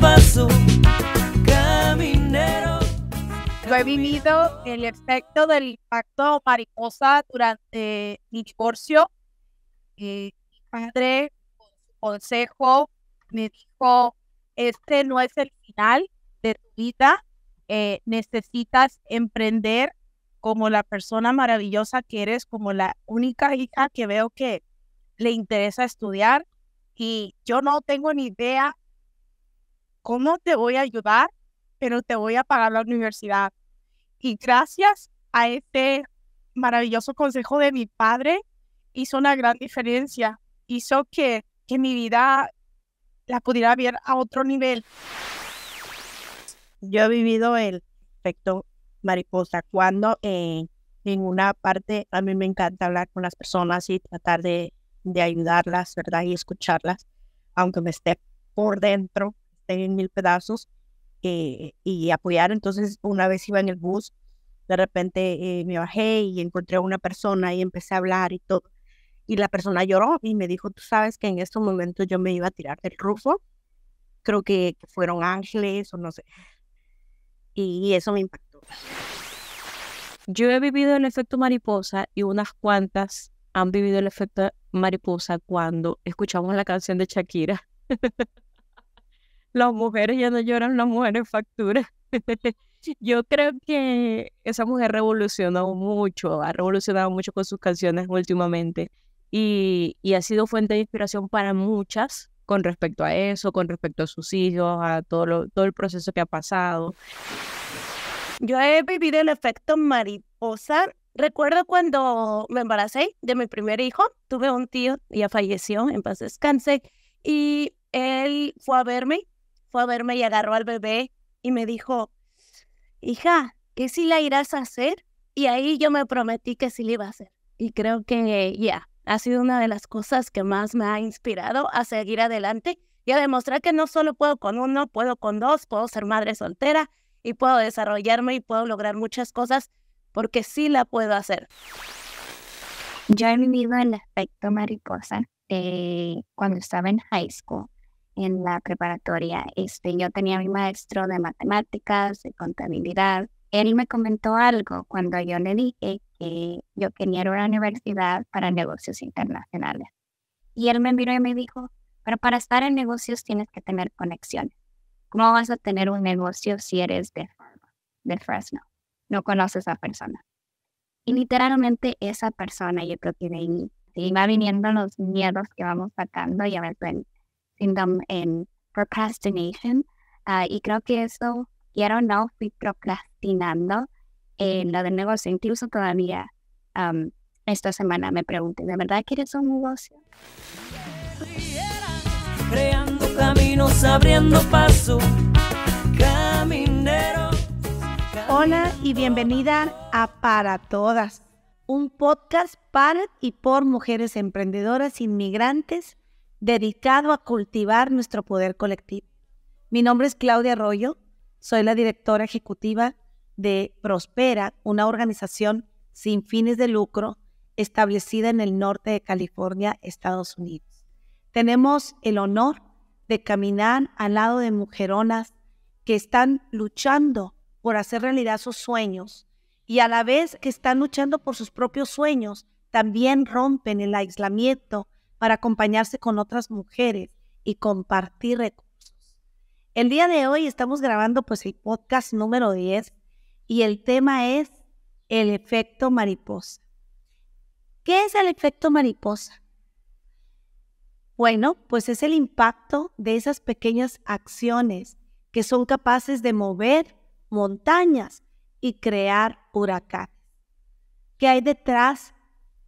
paso, caminero. Yo he vivido el efecto del impacto mariposa durante mi divorcio. Eh, mi padre, con su consejo, me dijo, este no es el final de tu vida, eh, necesitas emprender como la persona maravillosa que eres, como la única hija que veo que le interesa estudiar. Y yo no tengo ni idea cómo te voy a ayudar, pero te voy a pagar la universidad. Y gracias a este maravilloso consejo de mi padre, hizo una gran diferencia. Hizo que, que mi vida la pudiera ver a otro nivel. Yo he vivido el efecto mariposa cuando eh, en una parte a mí me encanta hablar con las personas y tratar de, de ayudarlas, ¿verdad? Y escucharlas, aunque me esté por dentro en mil pedazos eh, y apoyar. Entonces, una vez iba en el bus, de repente eh, me bajé y encontré a una persona y empecé a hablar y todo. Y la persona lloró y me dijo, tú sabes que en estos momentos yo me iba a tirar del rufo. Creo que, fueron ángeles o no sé. Y, y eso me impactó. Yo he vivido el efecto mariposa y unas cuantas han vivido el efecto mariposa cuando escuchamos la canción de Shakira. las mujeres ya no lloran, las mujeres facturan. Yo creo que esa mujer revolucionó mucho, ha revolucionado mucho con sus canciones últimamente y, ha sido fuente de inspiración para muchas con respecto a eso, con respecto a sus hijos, a todo, lo, todo el proceso que ha pasado. Yo he vivido el efecto mariposa. Recuerdo cuando me embaracé de mi primer hijo, tuve un tío, ya falleció, en paz descanse, y él fue a verme fue a verme y agarró al bebé y me dijo, hija, que sí la irás a hacer? Y ahí yo me prometí que sí la iba a hacer. Y creo que ya, ha sido una de las cosas que más me ha inspirado a seguir adelante y a demostrar que no solo puedo con uno, puedo con dos, puedo ser madre soltera y puedo desarrollarme y puedo lograr muchas cosas porque sí la puedo hacer. Yo he vivido el aspecto mariposa eh, cuando estaba en high school en la preparatoria. Este, yo tenía mi maestro de matemáticas, de contabilidad. Él me comentó algo cuando yo le dije que yo quería ir a una universidad para negocios internacionales. Y él me miró y me dijo, pero para estar en negocios tienes que tener conexiones. ¿Cómo vas a tener un negocio si eres de, Fresno? No conoces a persona. Y literalmente esa persona, yo creo que de ahí, va viniendo los miedos que vamos sacando y a veces en procrastination. Ah, y creo que eso, quiero no, fui procrastinando en lo del negocio. Incluso todavía esta semana me pregunté, ¿de verdad quieres un negocio? Creando caminos, abriendo paso, Hola y bienvenida a Para Todas, un podcast para y por mujeres emprendedoras, inmigrantes dedicado a cultivar nuestro poder colectivo. Mi nombre es Claudia Arroyo, soy la directora ejecutiva de Prospera, una organización sin fines de lucro establecida en el norte de California, Estados Unidos. Tenemos el honor de caminar al lado de mujeronas que están luchando por hacer realidad sus sueños y a la vez que están luchando por sus propios sueños, también rompen el aislamiento para acompañarse con otras mujeres y compartir recursos. El día de hoy estamos grabando pues el podcast número 10 y el tema es el efecto mariposa. ¿Qué es el efecto mariposa? Bueno, pues es el impacto de esas pequeñas acciones que son capaces de mover montañas y crear huracanes. ¿Qué hay detrás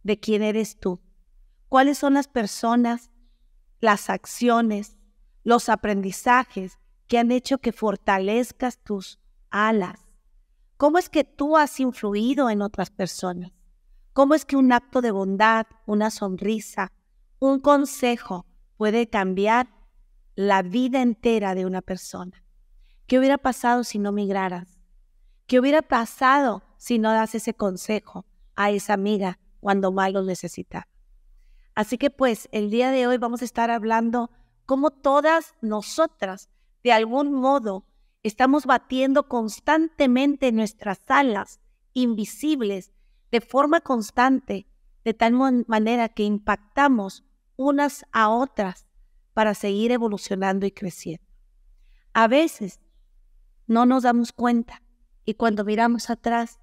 de quién eres tú? cuáles son las personas, las acciones, los aprendizajes que han hecho que fortalezcas tus alas. ¿Cómo es que tú has influido en otras personas? ¿Cómo es que un acto de bondad, una sonrisa, un consejo puede cambiar la vida entera de una persona? ¿Qué hubiera pasado si no migraras? ¿Qué hubiera pasado si no das ese consejo a esa amiga cuando más lo necesitas? Así que pues el día de hoy vamos a estar hablando cómo todas nosotras, de algún modo, estamos batiendo constantemente nuestras alas invisibles de forma constante, de tal manera que impactamos unas a otras para seguir evolucionando y creciendo. A veces no nos damos cuenta y cuando miramos atrás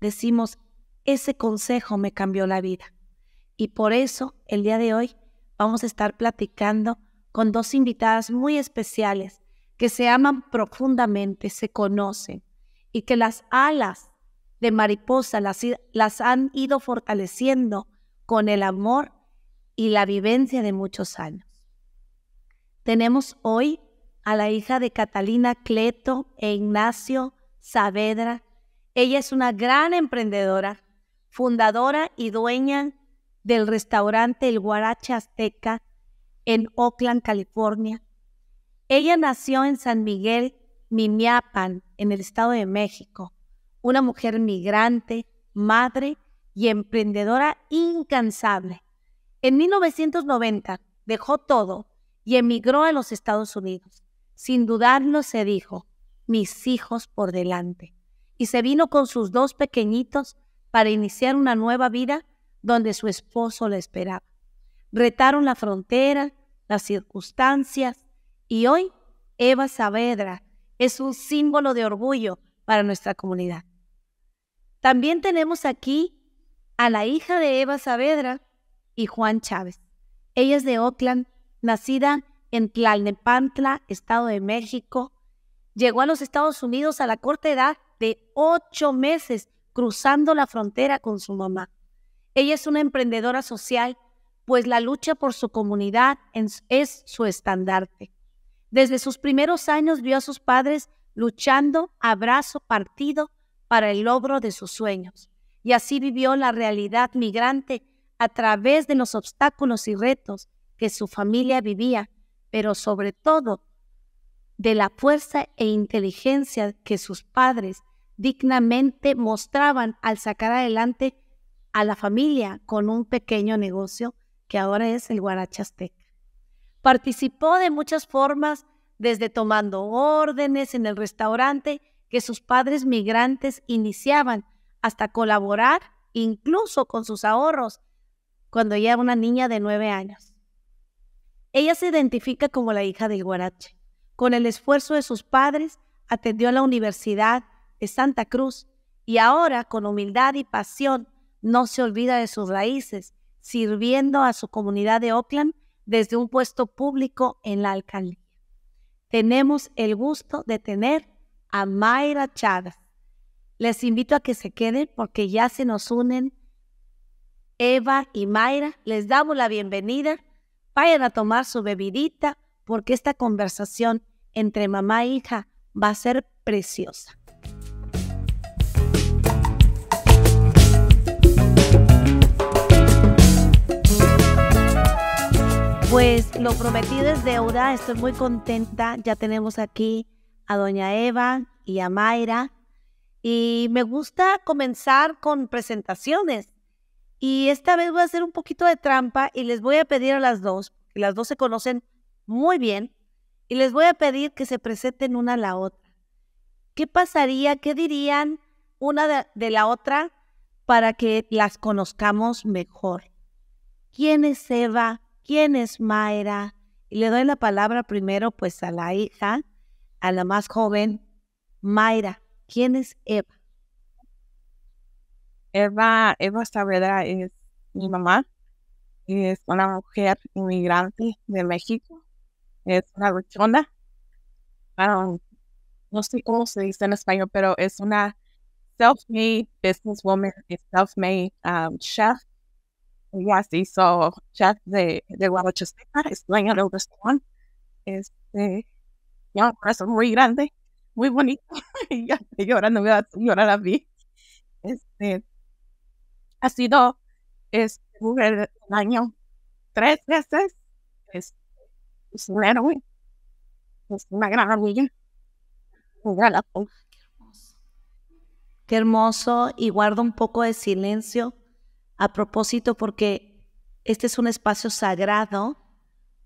decimos, ese consejo me cambió la vida. Y por eso el día de hoy vamos a estar platicando con dos invitadas muy especiales que se aman profundamente, se conocen y que las alas de mariposa las, han ido fortaleciendo con el amor y la vivencia de muchos años. Tenemos hoy a la hija de Catalina Cleto e Ignacio Saavedra. Ella es una gran emprendedora, fundadora y dueña del restaurante El Guarache Azteca en Oakland, California. Ella nació en San Miguel, Mimiapan, en el Estado de México, una mujer migrante, madre y emprendedora incansable. En 1990 dejó todo y emigró a los Estados Unidos. Sin dudarlo se dijo, mis hijos por delante. Y se vino con sus dos pequeñitos para iniciar una nueva vida donde su esposo la esperaba. Retaron la frontera, las circunstancias y hoy Eva Saavedra es un símbolo de orgullo para nuestra comunidad. También tenemos aquí a la hija de Eva Saavedra y Juan Chávez. Ella es de Oakland, nacida en Tlalnepantla, Estado de México. Llegó a los Estados Unidos a la corta edad de ocho meses, cruzando la frontera con su mamá. Ella es una emprendedora social, pues la lucha por su comunidad es su estandarte. Desde sus primeros años vio a sus padres luchando a brazo partido para el logro de sus sueños. Y así vivió la realidad migrante a través de los obstáculos y retos que su familia vivía, pero sobre todo de la fuerza e inteligencia que sus padres dignamente mostraban al sacar adelante a la familia con un pequeño negocio que ahora es el Guarachastec. Participó de muchas formas, desde tomando órdenes en el restaurante que sus padres migrantes iniciaban, hasta colaborar incluso con sus ahorros cuando ella era una niña de nueve años. Ella se identifica como la hija del Guarache. Con el esfuerzo de sus padres, atendió a la Universidad de Santa Cruz y ahora, con humildad y pasión, no se olvida de sus raíces, sirviendo a su comunidad de Oakland desde un puesto público en la alcaldía. Tenemos el gusto de tener a Mayra Chávez. Les invito a que se queden porque ya se nos unen Eva y Mayra. Les damos la bienvenida. Vayan a tomar su bebidita porque esta conversación entre mamá e hija va a ser preciosa. Pues lo prometido es deuda, estoy muy contenta. Ya tenemos aquí a doña Eva y a Mayra. Y me gusta comenzar con presentaciones. Y esta vez voy a hacer un poquito de trampa y les voy a pedir a las dos, las dos se conocen muy bien, y les voy a pedir que se presenten una a la otra. ¿Qué pasaría, qué dirían una de, de la otra para que las conozcamos mejor? ¿Quién es Eva? ¿Quién es Mayra? Y le doy la palabra primero pues a la hija, a la más joven, Mayra. ¿Quién es Eva? Eva, Eva Saavedra es mi mamá. Es una mujer inmigrante de México. Es una luchona. Ah, no sé cómo se dice en español, pero es una self-made businesswoman, self-made um, chef y así hizo chat de, de Guarochesteca, es dueño de un restaurante, este, ya un corazón muy grande, muy bonito, y ya estoy llorando, voy a llorar a mí. Este, ha sido es, este, mujer del año tres veces, este, es, un héroe, es una gran amiga, un gran apoyo. Qué hermoso y guardo un poco de silencio a propósito porque este es un espacio sagrado,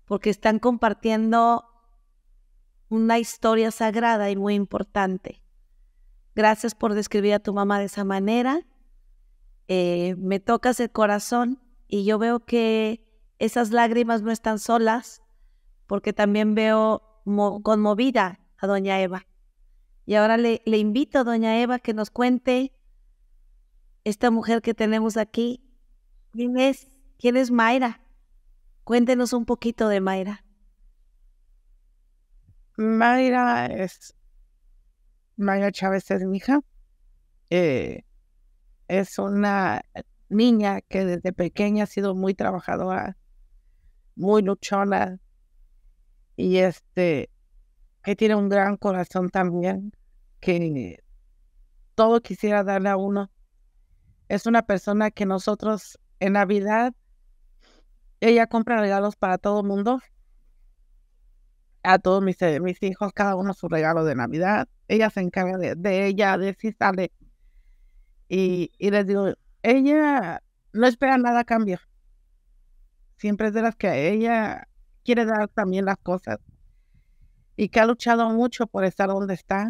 porque están compartiendo una historia sagrada y muy importante. Gracias por describir a tu mamá de esa manera. Eh, me tocas el corazón y yo veo que esas lágrimas no están solas, porque también veo conmovida a doña Eva. Y ahora le invito a doña Eva que nos cuente esta mujer que tenemos aquí. ¿Quién es? ¿Quién es Mayra? Cuéntenos un poquito de Mayra. Mayra es. Mayra Chávez es mi hija. Eh, es una niña que desde pequeña ha sido muy trabajadora, muy luchona y este que tiene un gran corazón también que todo quisiera darle a uno es una persona que nosotros en Navidad, ella compra regalos para todo el mundo. A todos mis, eh, mis hijos, cada uno su regalo de Navidad. Ella se encarga de, ella, de si sale. Y, les digo, ella no espera nada a cambio. Siempre es de las que ella quiere dar también las cosas. Y que ha luchado mucho por estar donde está.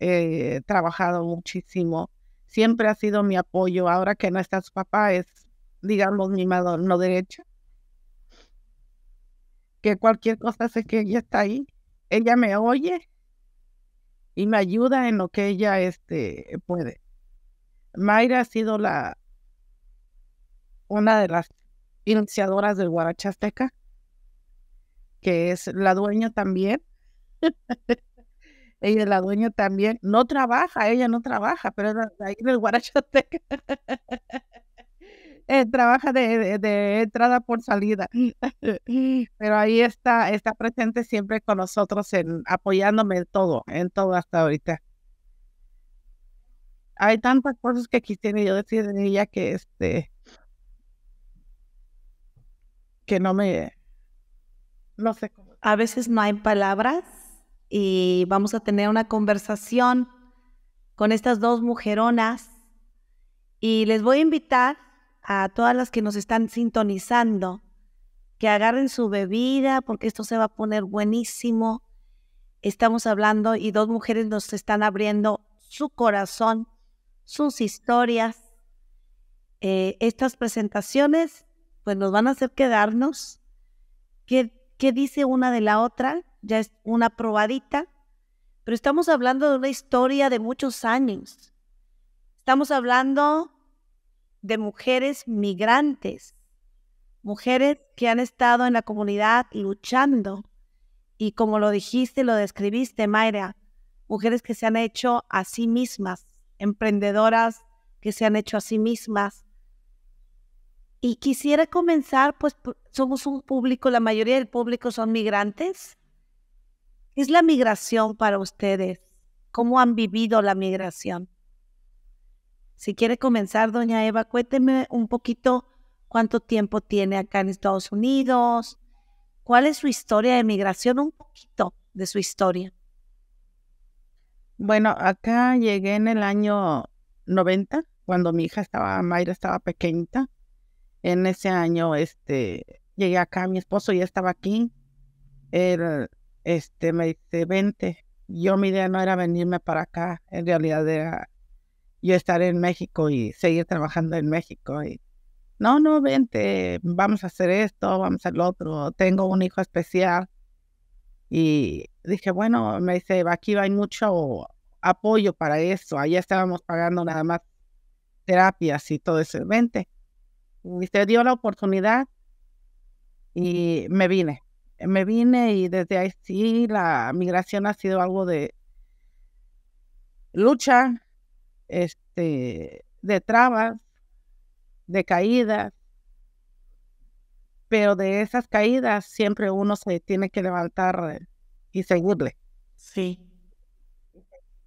Eh, trabajado muchísimo siempre ha sido mi apoyo. Ahora que no está su papá, es, digamos, mi mano derecha. Que cualquier cosa sé que ella está ahí. Ella me oye y me ayuda en lo que ella este, puede. Mayra ha sido la una de las iniciadoras del Guarachasteca, que es la dueña también. ella la dueña también, no trabaja, ella no trabaja, pero ahí en el Guarachateca. Eh, trabaja de, entrada por salida. Pero ahí está, está presente siempre con nosotros, apoyándome en todo, en todo hasta ahorita. Hay tantas cosas que quisiera yo decir de ella que este que no me no sé cómo. A veces no hay palabras y vamos a tener una conversación con estas dos mujeronas y les voy a invitar a todas las que nos están sintonizando que agarren su bebida porque esto se va a poner buenísimo. Estamos hablando y dos mujeres nos están abriendo su corazón, sus historias. Eh, estas presentaciones pues nos van a hacer quedarnos. ¿Qué dice una de la otra? ya es una probadita, pero estamos hablando de una historia de muchos años. Estamos hablando de mujeres migrantes, mujeres que han estado en la comunidad luchando y como lo dijiste, lo describiste, Mayra, mujeres que se han hecho a sí mismas, emprendedoras que se han hecho a sí mismas. Y quisiera comenzar, pues somos un público, la mayoría del público son migrantes, es la migración para ustedes? ¿Cómo han vivido la migración? Si quiere comenzar, doña Eva, cuénteme un poquito cuánto tiempo tiene acá en Estados Unidos, cuál es su historia de migración, un poquito de su historia. Bueno, acá llegué en el año 90, cuando mi hija estaba, Mayra estaba pequeñita. En ese año, este, llegué acá, mi esposo ya estaba aquí. el este, me dice, vente. Yo mi idea no era venirme para acá, en realidad era yo estar en México y seguir trabajando en México. Y, no, no, vente, vamos a hacer esto, vamos a lo otro, tengo un hijo especial. Y dije, bueno, me dice, aquí hay mucho apoyo para eso, allá estábamos pagando nada más terapias y todo eso, vente. Y dio la oportunidad y me vine me vine y desde ahí sí, la migración ha sido algo de lucha, este, de trabas, de caídas, pero de esas caídas siempre uno se tiene que levantar y seguirle. Sí.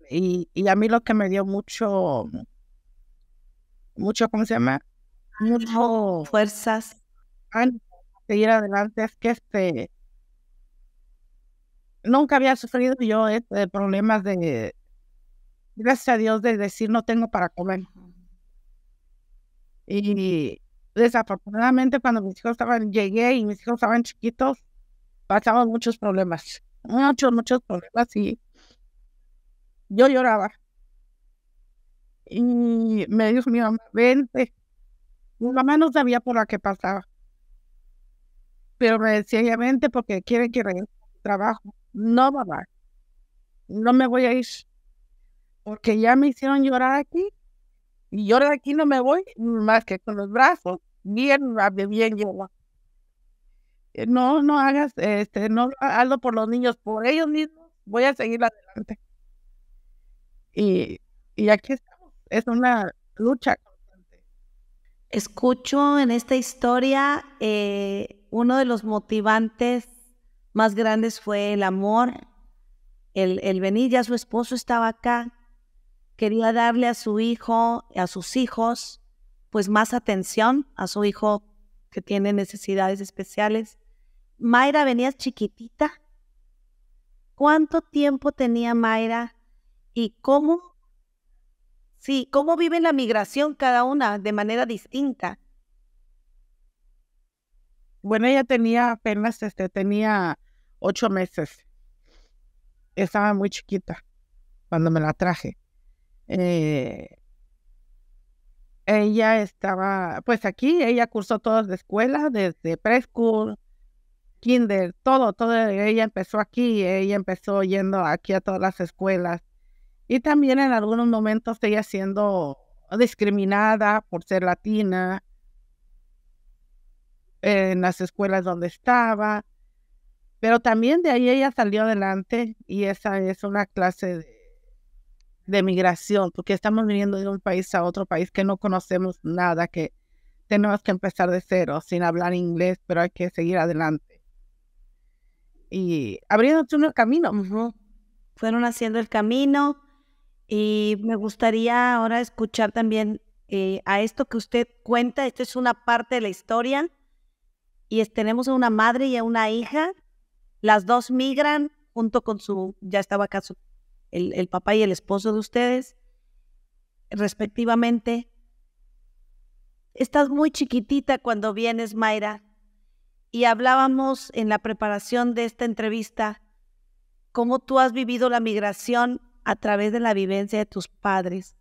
Y, y a mí lo que me dio mucho, mucho, ¿cómo se llama? Mucho... Fuerzas. de seguir adelante es que este, nunca había sufrido yo este, problemas de, gracias a Dios, de decir no tengo para comer. Y desafortunadamente cuando mis hijos estaban, llegué y mis hijos estaban chiquitos, pasamos muchos problemas, muchos, muchos problemas y yo lloraba. Y me dijo mi mamá, vente. Mi mamá no sabía por la que pasaba. Pero me decía, ella vente porque quieren que regrese trabajo no, no me voy a ir, porque ya me hicieron llorar aquí, y yo de aquí no me voy más que con los brazos, bien, bien yo. Eh, no, no hagas, este, no hazlo por los niños, por ellos mismos, voy a seguir adelante. Y, aquí estamos, es una lucha Escucho en esta historia eh, uno de los motivantes más grandes fue el amor, el, venir, ya su esposo estaba acá, quería darle a su hijo, a sus hijos, pues más atención a su hijo que tiene necesidades especiales. Mayra, venías chiquitita. ¿Cuánto tiempo tenía Mayra y cómo? Sí, ¿cómo vive la migración cada una de manera distinta? Bueno, ella tenía apenas, este, tenía ocho meses. Estaba muy chiquita cuando me la traje. Eh, ella estaba, pues aquí, ella cursó todas las escuelas, desde preschool, kinder, todo, todo. Ella empezó aquí, ella empezó yendo aquí a todas las escuelas. Y también en algunos momentos ella siendo discriminada por ser latina en las escuelas donde estaba. Pero también de ahí ella salió adelante y esa es una clase de, de migración, porque estamos viniendo de un país a otro país que no conocemos nada, que tenemos que empezar de cero, sin hablar inglés, pero hay que seguir adelante. Y abriéndose un camino. Fueron haciendo el camino y me gustaría ahora escuchar también eh, a esto que usted cuenta. Esto es una parte de la historia y es, tenemos a una madre y a una hija las dos migran junto con su, ya estaba acá el, el papá y el esposo de ustedes, respectivamente. Estás muy chiquitita cuando vienes, Mayra, y hablábamos en la preparación de esta entrevista cómo tú has vivido la migración a través de la vivencia de tus padres.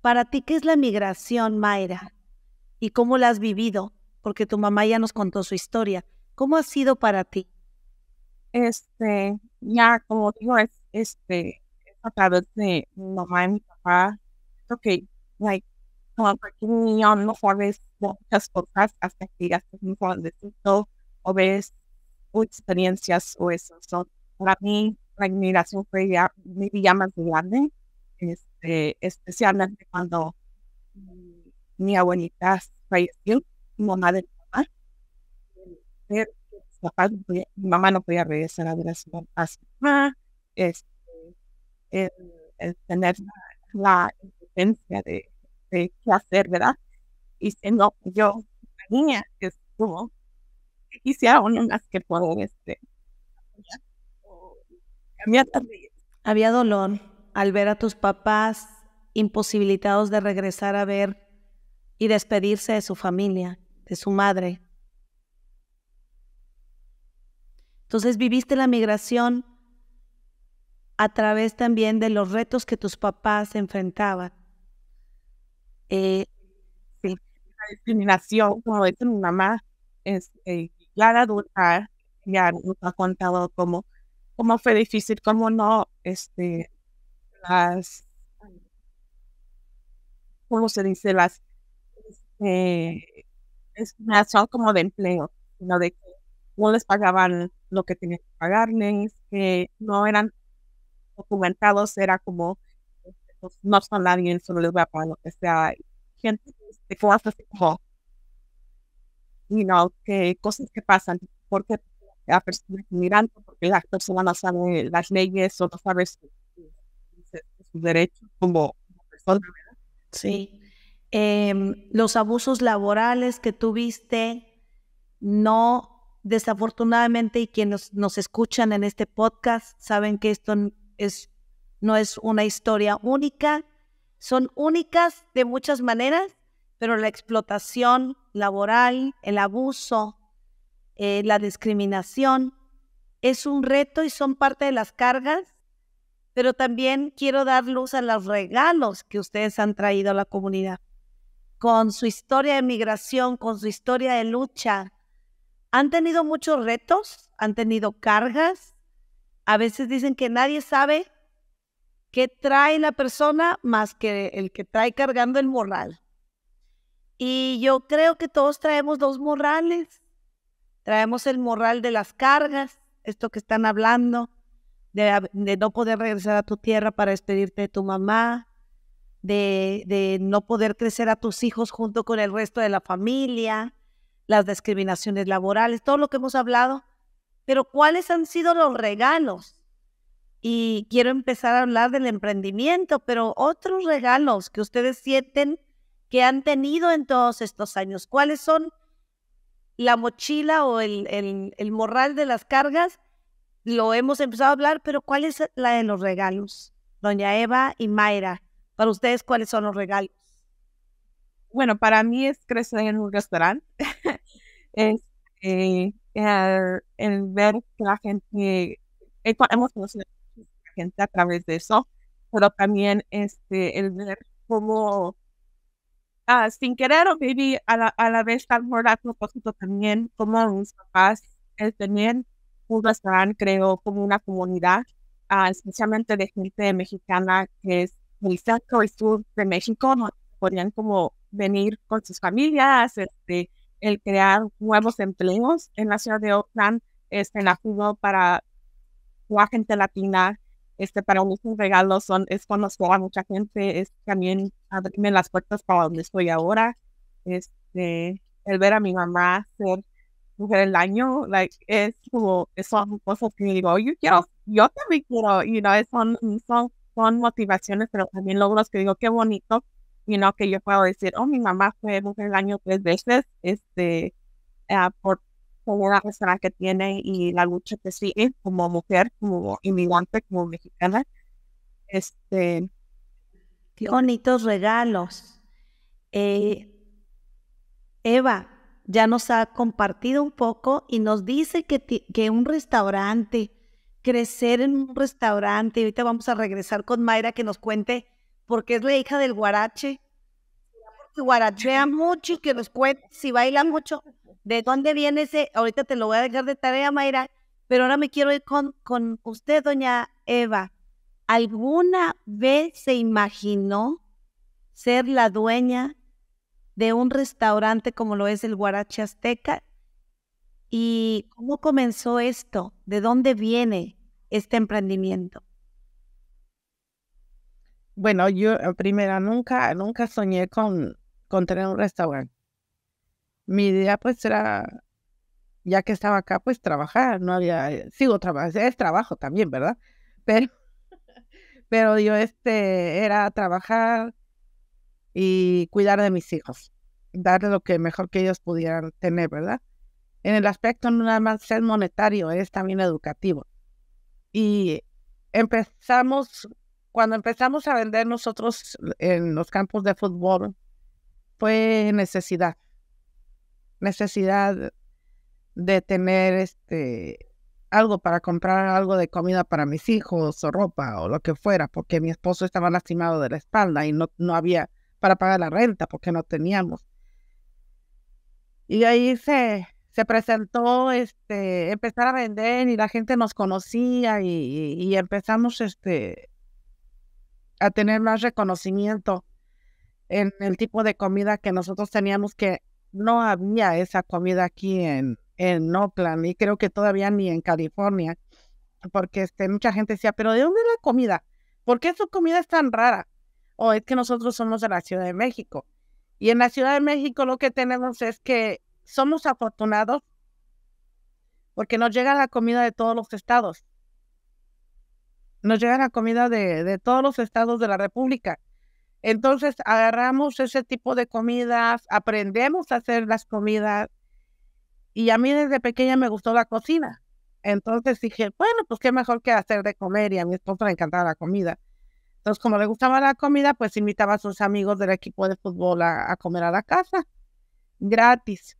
Para ti, ¿qué es la migración, Mayra? ¿Y cómo la has vivido? Porque tu mamá ya nos contó su historia. ¿Cómo ha sido para ti? Este, ya, como digo, es, este, es a través de mi mamá y mi papá. Ok, like, como cualquier niño, no sabes muchas cosas hasta que ya estás de grandecito o ves o experiencias o eso. para mí, la inmigración fue ya, mi día más grande, este, especialmente cuando mi, mi abuelita falleció, mi mamá de mi mamá. Pero mi mamá no podía regresar a ver a su, mamá, este, tener la, la de, qué hacer, ¿verdad? Y si no, pues, yo, la niña que estuvo, quisiera uno más que poder este, Había dolor al ver a tus papás imposibilitados de regresar a ver y despedirse de su familia, de su madre. Entonces viviste la migración a través también de los retos que tus papás enfrentaban. Eh, sí, la discriminación, como dice mi mamá, es, este, eh, ya adulta ya nos ha contado cómo, cómo fue difícil, cómo no, este, las, ¿cómo se dice? Las, eh, es una como de empleo, ¿no? de no les pagaban lo que tenían que pagarles, que no eran documentados, era como, pues, no son nadie, solo les voy a pagar lo que sea. Gente de cosas como, you know, que cosas que pasan, porque la persona es porque la persona no sabe las leyes o no sabe sus derechos como, persona, Sí. Em, los abusos laborales que tuviste no Desafortunadamente, y quienes nos escuchan en este podcast saben que esto es, no es una historia única, son únicas de muchas maneras, pero la explotación laboral, el abuso, eh, la discriminación, es un reto y son parte de las cargas, pero también quiero dar luz a los regalos que ustedes han traído a la comunidad, con su historia de migración, con su historia de lucha, han tenido muchos retos, han tenido cargas. A veces dicen que nadie sabe qué trae la persona más que el que trae cargando el morral. Y yo creo que todos traemos dos morrales. Traemos el morral de las cargas, esto que están hablando, de, no poder regresar a tu tierra para despedirte de tu mamá, de no poder crecer a tus hijos junto con el resto de la familia, las discriminaciones laborales, todo lo que hemos hablado, pero ¿cuáles han sido los regalos? Y quiero empezar a hablar del emprendimiento, pero otros regalos que ustedes sienten que han tenido en todos estos años, ¿cuáles son la mochila o el, el, el morral de las cargas? Lo hemos empezado a hablar, pero ¿cuál es la de los regalos? Doña Eva y Mayra, para ustedes, ¿cuáles son los regalos? bueno, para mí es crecer en un restaurante, es eh, el, ver que la gente, eh, hemos conocido a la gente a través de eso, pero también este, el ver cómo ah, sin querer o baby a la, a la vez tal por a propósito también, como unos papás el tener un restaurante creo como una comunidad, ah, especialmente de gente mexicana que es muy cerca y sur de México, ¿no? podrían como venir con sus familias, este, el crear nuevos empleos en la ciudad de Oakland, este, la ayuda para la gente latina, este, para mí regalos, son, es conozco a mucha gente, es también abrirme las puertas para donde estoy ahora, este, el ver a mi mamá ser mujer del año, like, es como, son cosas que digo, yo quiero, yo también quiero, you know, son, son, son motivaciones, pero también logros que digo, qué bonito you que yo puedo decir, oh, mi mamá fue mujer el año tres veces, este, ah, por, por una persona que tiene y la lucha que sigue como mujer, como inmigrante, como mexicana. Este. Qué bonitos regalos. Eh, Eva ya nos ha compartido un poco y nos dice que, que un restaurante, crecer en un restaurante, ahorita vamos a regresar con Mayra que nos cuente porque es la hija del guarache. Que guarachea mucho y que nos cuente si baila mucho. ¿De dónde viene ese? Ahorita te lo voy a dejar de tarea, Mayra, pero ahora me quiero ir con, con usted, doña Eva. ¿Alguna vez se imaginó ser la dueña de un restaurante como lo es el Guarache Azteca? ¿Y cómo comenzó esto? ¿De dónde viene este emprendimiento? Bueno, yo, eh, primera, nunca, nunca soñé con, con tener un restaurante. Mi idea, pues, era, ya que estaba acá, pues, trabajar. No había, eh, sigo trabajando, es trabajo también, ¿verdad? Pero, yo, este, era trabajar y cuidar de mis hijos. Darles lo que mejor que ellos pudieran tener, ¿verdad? En el aspecto no nada más ser monetario, es también educativo. Y empezamos cuando empezamos a vender nosotros en los campos de fútbol, fue necesidad. Necesidad de tener este algo para comprar algo de comida para mis hijos o ropa o lo que fuera, porque mi esposo estaba lastimado de la espalda y no, no había para pagar la renta porque no teníamos. Y ahí se, se presentó este, empezar a vender y la gente nos conocía y, y empezamos este, a tener más reconocimiento en el tipo de comida que nosotros teníamos, que no había esa comida aquí en, en Oakland y creo que todavía ni en California, porque este, mucha gente decía, pero ¿de dónde es la comida? ¿Por qué su comida es tan rara? O es que nosotros somos de la Ciudad de México. Y en la Ciudad de México lo que tenemos es que somos afortunados porque nos llega la comida de todos los estados nos llega la comida de, todos los estados de la República. Entonces agarramos ese tipo de comidas, aprendemos a hacer las comidas y a mí desde pequeña me gustó la cocina. Entonces dije, bueno, pues qué mejor que hacer de comer y a mi esposo le encantaba la comida. Entonces, como le gustaba la comida, pues invitaba a sus amigos del equipo de fútbol a, comer a la casa, gratis.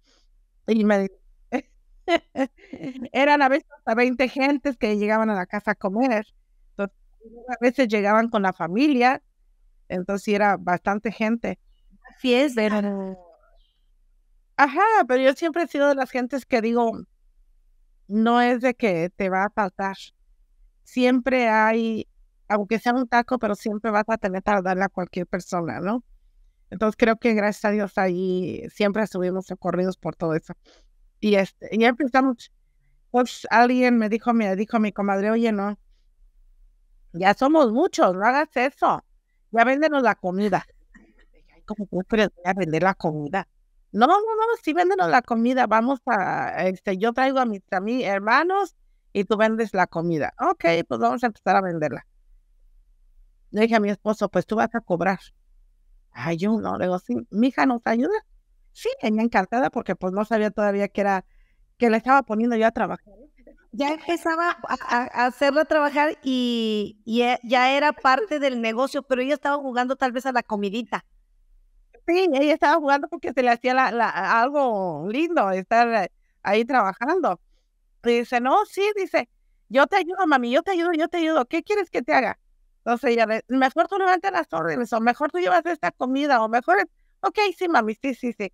Y eran a veces hasta 20 gentes que llegaban a la casa a comer a veces llegaban con la familia, entonces era bastante gente. es Pero... Ajá, pero yo siempre he sido de las gentes que digo, no es de que te va a faltar. Siempre hay, aunque sea un taco, pero siempre vas a tener que darle a cualquier persona, ¿no? Entonces creo que gracias a Dios ahí siempre estuvimos recorridos por todo eso. Y este, y empezamos, pues alguien me dijo, me dijo mi comadre, oye, no, ya somos muchos, no hagas eso, ya véndenos la comida. Como voy a vender la comida. No, no, no, sí véndenos la comida, vamos a, este, yo traigo a mis, a hermanos y tú vendes la comida. Ok, pues vamos a empezar a venderla. Le dije a mi esposo, pues tú vas a cobrar. Ay, yo no, le digo, sí, mi hija nos ayuda. Sí, ella encantada porque pues no sabía todavía que era, que le estaba poniendo yo a trabajar ya empezaba a, a hacerla trabajar y, e, ya era parte del negocio, pero ella estaba jugando tal vez a la comidita. Sí, ella estaba jugando porque se le hacía la, algo lindo estar ahí trabajando. dice, no, sí, dice, yo te ayudo, mami, yo te ayudo, yo te ayudo, ¿qué quieres que te haga? Entonces ella, dice, mejor tú levantas las órdenes, o mejor tú llevas esta comida, o mejor, ok, sí, mami, sí, sí, sí.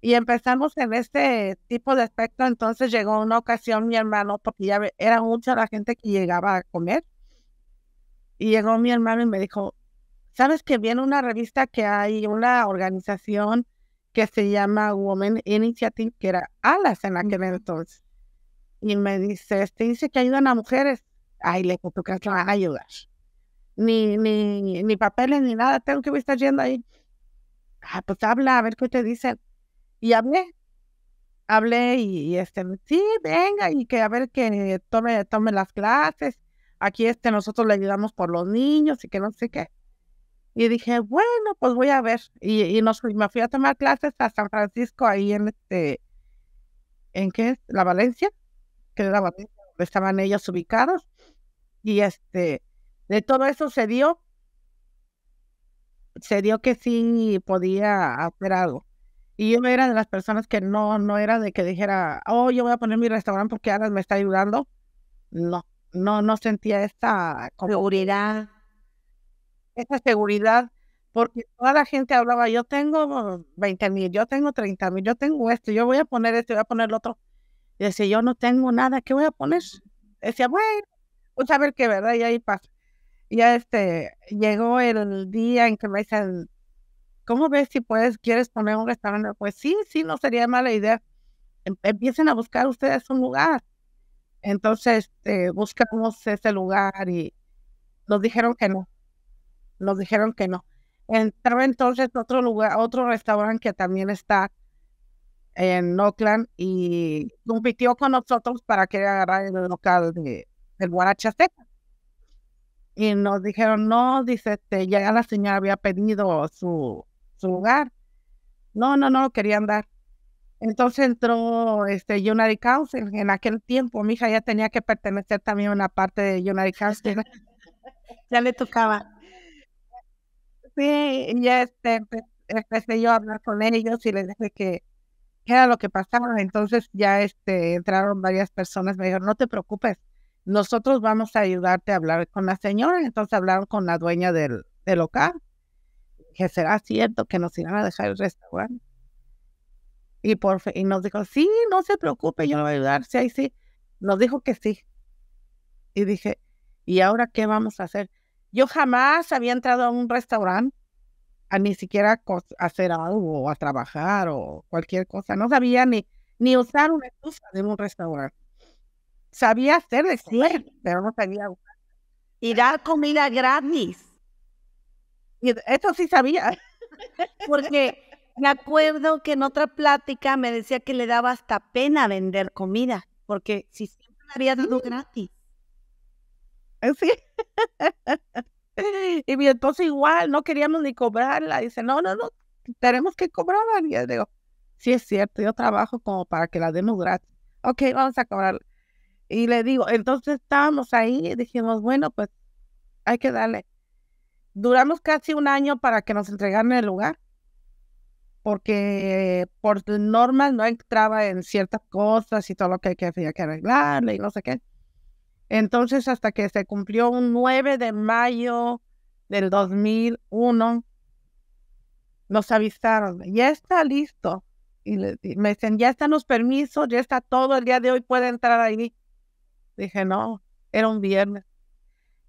Y empezamos en este tipo de aspecto. Entonces llegó una ocasión mi hermano, porque ya era mucha la gente que llegaba a comer. Y llegó mi hermano y me dijo, ¿sabes que viene una revista que hay una organización que se llama Women Initiative, que era Alas en aquel entonces? Y me dice, este dice que ayudan a mujeres. Ay, le dijo, ¿tú van a ayudar? Ni, ni, ni papeles ni nada, tengo que estar yendo ahí. Ah, pues habla, a ver qué te dicen. Y hablé, hablé y, este, sí, venga, y que a ver que tome, tome las clases, aquí este, nosotros le ayudamos por los niños y que no sé qué. Y dije, bueno, pues voy a ver. Y, y nos, me fui a tomar clases a San Francisco, ahí en este, ¿en qué es? La Valencia, que era Valencia, donde estaban ellos ubicados. Y este, de todo eso se dio, se dio que sí podía hacer algo. Y yo era de las personas que no, no era de que dijera, oh, yo voy a poner mi restaurante porque ahora me está ayudando. No, no, no sentía esta seguridad. esta seguridad, porque toda la gente hablaba, yo tengo 20 mil, yo tengo 30 mil, yo tengo esto, yo voy a poner esto, voy a poner lo otro. Y decía, yo no tengo nada, ¿qué voy a poner? decía, bueno, pues a ver qué, ¿verdad? Y ahí pasa. Y ya este, llegó el día en que me dicen, ¿cómo ves si puedes, quieres poner un restaurante? Pues sí, sí, no sería mala idea. Em, empiecen a buscar ustedes un lugar. Entonces, este, buscamos ese lugar y nos dijeron que no. Nos dijeron que no. Entró entonces otro lugar, otro restaurante que también está en Oakland y compitió con nosotros para querer agarrar el local de, del Guarachasteca. Y nos dijeron, no, dice, este, ya la señora había pedido su, su lugar. No, no, no lo querían dar. Entonces entró este United Council. En aquel tiempo mi hija ya tenía que pertenecer también a una parte de United Council. ya le tocaba. Sí, ya este, empecé yo a hablar con ellos y les dije que era lo que pasaba. Entonces ya este, entraron varias personas, me dijeron, no te preocupes, nosotros vamos a ayudarte a hablar con la señora. Entonces hablaron con la dueña del local que será cierto que nos irán a dejar el restaurante. Y, por, y nos dijo, sí, no se preocupe, yo le voy a ayudar. Sí, ahí sí. Nos dijo que sí. Y dije, ¿y ahora qué vamos a hacer? Yo jamás había entrado a un restaurante a ni siquiera a hacer algo o a trabajar o cualquier cosa. No sabía ni, ni usar una estufa de un restaurante. Sabía hacer de pues pero no sabía Y dar comida gratis. Y eso sí sabía. Porque me acuerdo que en otra plática me decía que le daba hasta pena vender comida, porque si siempre la había dado mm. gratis. Eh, sí. y mi esposo igual, no queríamos ni cobrarla. Dice, no, no, no, tenemos que cobrarla. Y yo digo, sí es cierto, yo trabajo como para que la demos gratis. Ok, vamos a cobrarla. Y le digo, entonces estábamos ahí y dijimos, bueno, pues hay que darle duramos casi un año para que nos entregaran el lugar, porque por normas no entraba en ciertas cosas y todo lo que había que arreglarle y no sé qué. Entonces, hasta que se cumplió un 9 de mayo del 2001, nos avisaron, ya está listo. Y, y me dicen, ya están los permisos, ya está todo, el día de hoy puede entrar ahí. Dije, no, era un viernes.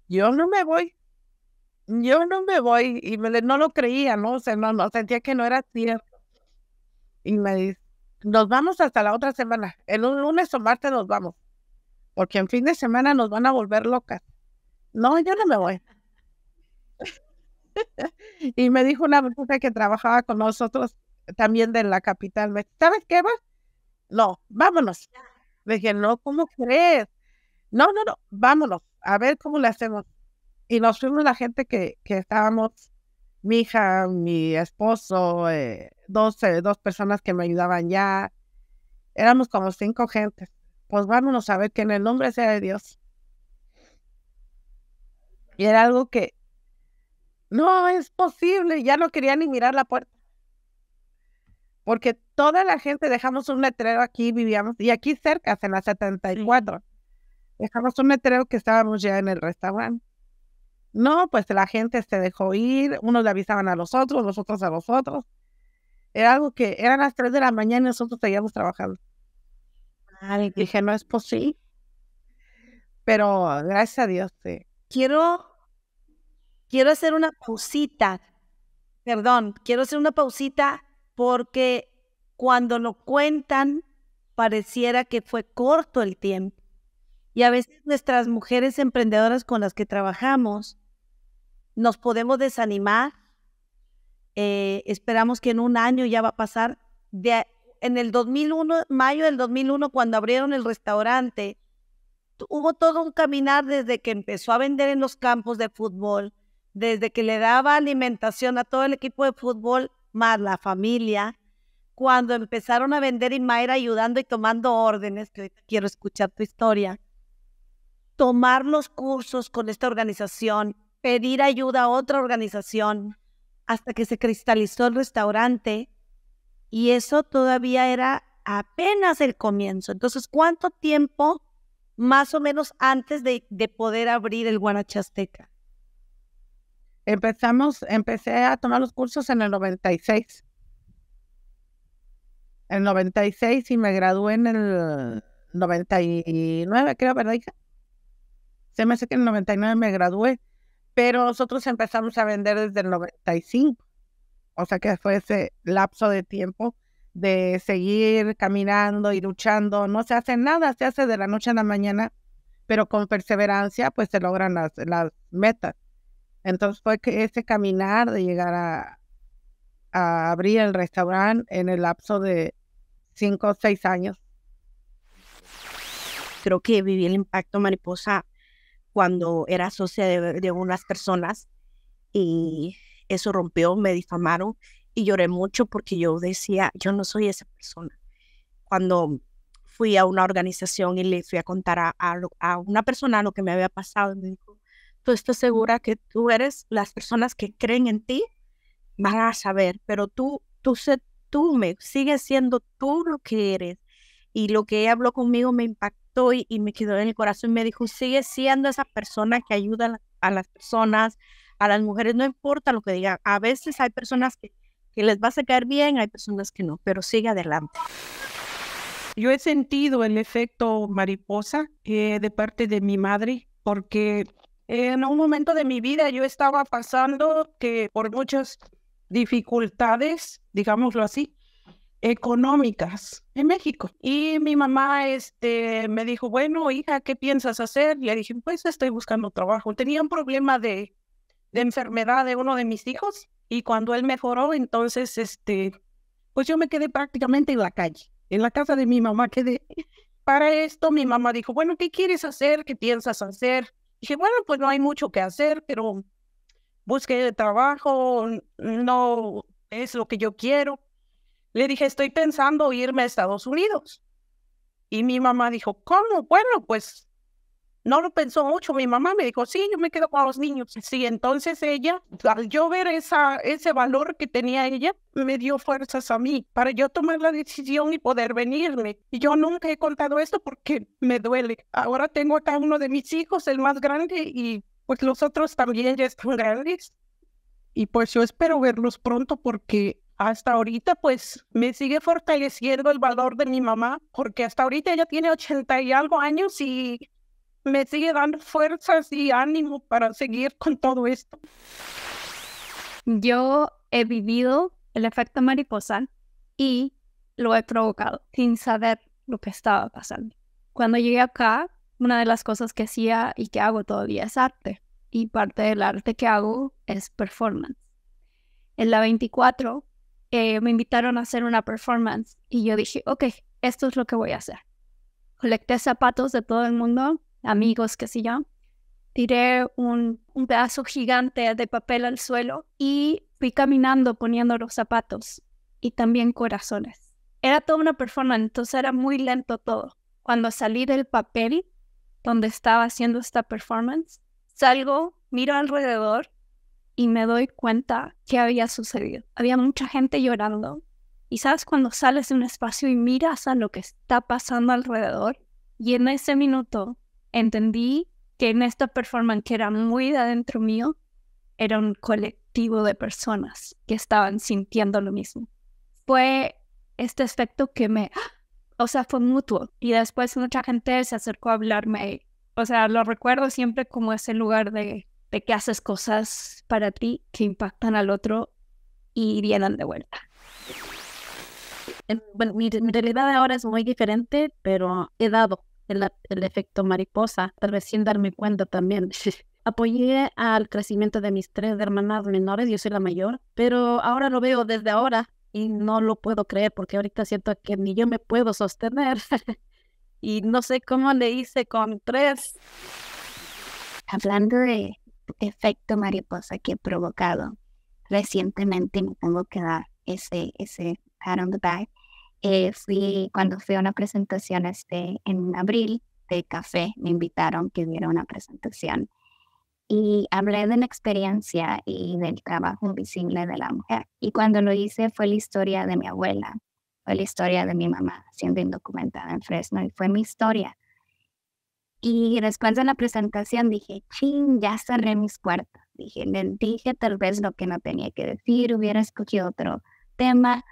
Yo no me voy, yo no me voy y me, no lo creía, ¿no? O no, no, sentía que no era cierto. Y me dice, nos vamos hasta la otra semana. el lunes o martes nos vamos. Porque en fin de semana nos van a volver locas. No, yo no me voy. y me dijo una mujer que trabajaba con nosotros también de la capital, me dice, ¿sabes qué va? No, vámonos. Le dije, no, ¿cómo crees? No, no, no, vámonos, a ver cómo le hacemos y nos fuimos la gente que, estábamos, mi hija, mi esposo, eh, eh, dos, personas que me ayudaban ya. Éramos como cinco gentes. Pues vámonos a ver que en el nombre sea de Dios. Y era algo que no es posible, ya no quería ni mirar la puerta. Porque toda la gente dejamos un letrero aquí, vivíamos, y aquí cerca, en la 74. Dejamos un letrero que estábamos ya en el restaurante. No, pues la gente se dejó ir, unos le avisaban a los otros, los otros a los otros. Era algo que eran las 3 de la mañana y nosotros seguíamos trabajando. dije, no es posible. Pero gracias a Dios, sí. Quiero, quiero hacer una pausita. Perdón, quiero hacer una pausita porque cuando lo cuentan, pareciera que fue corto el tiempo. Y a veces nuestras mujeres emprendedoras con las que trabajamos nos podemos desanimar, eh, esperamos que en un año ya va a pasar. en el 2001, mayo del 2001, cuando abrieron el restaurante, hubo todo un caminar desde que empezó a vender en los campos de fútbol, desde que le daba alimentación a todo el equipo de fútbol, más la familia, cuando empezaron a vender y Mayra ayudando y tomando órdenes, que quiero escuchar tu historia, tomar los cursos con esta organización, pedir ayuda a otra organización hasta que se cristalizó el restaurante y eso todavía era apenas el comienzo. Entonces, ¿cuánto tiempo más o menos antes de, poder abrir el Guanachasteca? Empezamos, empecé a tomar los cursos en el 96. En el 96 y me gradué en el 99, creo, ¿verdad, hija? Se me hace que en el 99 me gradué pero nosotros empezamos a vender desde el 95. O sea que fue ese lapso de tiempo de seguir caminando y luchando. No se hace nada, se hace de la noche a la mañana, pero con perseverancia pues se logran las, metas. Entonces fue que ese caminar de llegar a, a abrir el restaurante en el lapso de cinco o seis años. Creo que viví el impacto mariposa cuando era socia de, de unas personas y eso rompió, me difamaron y lloré mucho porque yo decía, yo no soy esa persona. Cuando fui a una organización y le fui a contar a, a, una persona lo que me había pasado, me dijo, tú estás segura que tú eres, las personas que creen en ti van a saber, pero tú, tú, sé, tú me sigues siendo tú lo que eres. Y lo que ella habló conmigo me impactó y, me quedó en el corazón. y Me dijo, sigue siendo esa persona que ayuda a las personas, a las mujeres, no importa lo que digan. A veces hay personas que, les va a sacar bien, hay personas que no, pero sigue adelante. Yo he sentido el efecto mariposa eh, de parte de mi madre, porque en un momento de mi vida yo estaba pasando que por muchas dificultades, digámoslo así, económicas en México. Y mi mamá este, me dijo, bueno, hija, ¿qué piensas hacer? y Le dije, pues estoy buscando trabajo. Tenía un problema de, de enfermedad de uno de mis hijos y cuando él mejoró, entonces, este, pues yo me quedé prácticamente en la calle, en la casa de mi mamá quedé. Para esto mi mamá dijo, bueno, ¿qué quieres hacer? ¿Qué piensas hacer? Dije, bueno, pues no hay mucho que hacer, pero busqué trabajo, no es lo que yo quiero le dije, estoy pensando irme a Estados Unidos. Y mi mamá dijo, ¿cómo? Bueno, pues no lo pensó mucho. Mi mamá me dijo, sí, yo me quedo con los niños. Sí, entonces ella, al yo ver esa, ese valor que tenía ella, me dio fuerzas a mí para yo tomar la decisión y poder venirme. Y yo nunca he contado esto porque me duele. Ahora tengo acá uno de mis hijos, el más grande, y pues los otros también ya están grandes. Y pues yo espero verlos pronto porque hasta ahorita pues me sigue fortaleciendo el valor de mi mamá, porque hasta ahorita ella tiene 80 y algo años y me sigue dando fuerzas y ánimo para seguir con todo esto. Yo he vivido el efecto mariposa y lo he provocado sin saber lo que estaba pasando. Cuando llegué acá, una de las cosas que hacía y que hago todavía es arte. Y parte del arte que hago es performance. En la 24 eh, me invitaron a hacer una performance y yo dije, ok, esto es lo que voy a hacer. Colecté zapatos de todo el mundo, amigos, que sé yo. Tiré un, un pedazo gigante de papel al suelo y fui caminando poniendo los zapatos y también corazones. Era toda una performance, entonces era muy lento todo. Cuando salí del papel donde estaba haciendo esta performance, salgo, miro alrededor y me doy cuenta que había sucedido. Había mucha gente llorando. Y sabes cuando sales de un espacio y miras a lo que está pasando alrededor. Y en ese minuto entendí que en esta performance que era muy de adentro mío, era un colectivo de personas que estaban sintiendo lo mismo. Fue este efecto que me... O sea, fue mutuo. Y después mucha gente se acercó a hablarme. O sea, lo recuerdo siempre como ese lugar de de que haces cosas para ti que impactan al otro y vienen de vuelta. Bueno, mi, realidad ahora es muy diferente, pero he dado el, el efecto mariposa, tal vez sin darme cuenta también. apoyé al crecimiento de mis tres hermanas menores, yo soy la mayor, pero ahora lo veo desde ahora y no lo puedo creer porque ahorita siento que ni yo me puedo sostener y no sé cómo le hice con tres. Hablando de efecto mariposa que he provocado recientemente, me tengo que dar ese, ese on the back. Eh, fui, cuando fui a una presentación este, en abril de café, me invitaron que diera una presentación y hablé de la experiencia y del trabajo invisible de la mujer. Y cuando lo hice fue la historia de mi abuela, fue la historia de mi mamá siendo indocumentada en Fresno y fue mi historia y después de la presentación dije, ching, ya cerré mis puertas. Dije, dije tal vez lo que no tenía que decir, hubiera escogido otro tema.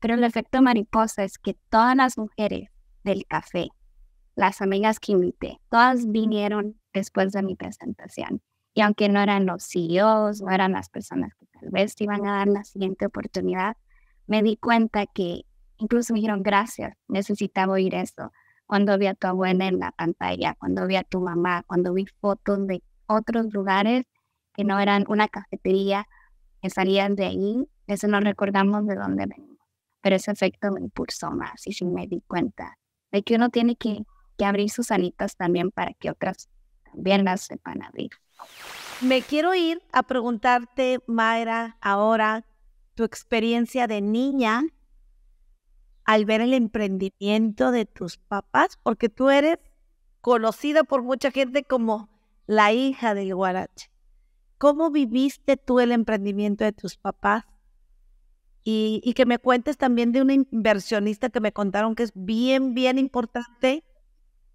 Pero el efecto mariposa es que todas las mujeres del café, las amigas que invité, todas vinieron después de mi presentación. Y aunque no eran los CEOs, no eran las personas que tal vez iban a dar la siguiente oportunidad, me di cuenta que incluso me dijeron, gracias, necesitaba oír eso cuando vi a tu abuela en la pantalla, cuando vi a tu mamá, cuando vi fotos de otros lugares que no eran una cafetería, que salían de ahí, eso no recordamos de dónde venimos. Pero ese efecto me impulsó más y sí me di cuenta de que uno tiene que, abrir sus anitas también para que otras también las sepan abrir. Me quiero ir a preguntarte, Mayra, ahora tu experiencia de niña al ver el emprendimiento de tus papás, porque tú eres conocida por mucha gente como la hija del Guarache. ¿Cómo viviste tú el emprendimiento de tus papás? Y, y, que me cuentes también de una inversionista que me contaron que es bien, bien importante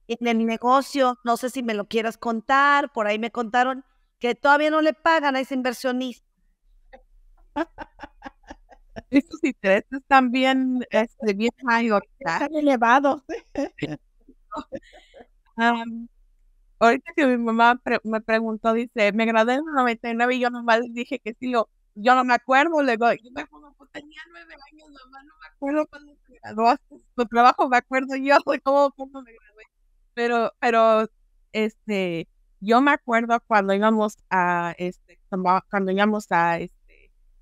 en el negocio. No sé si me lo quieras contar. Por ahí me contaron que todavía no le pagan a ese inversionista. Estos intereses están bien, este, bien Están elevados. ahorita que mi mamá me preguntó, dice, me gradué en el 99 y yo nomás dije que sí, yo, yo no me acuerdo, le digo, yo me acuerdo, pues, tenía nueve años, mamá, no me acuerdo cuando me gradué. tu trabajo me acuerdo yo de cómo, cuando me gradué, pero, pero, este, yo me acuerdo cuando íbamos a, este, cuando íbamos a,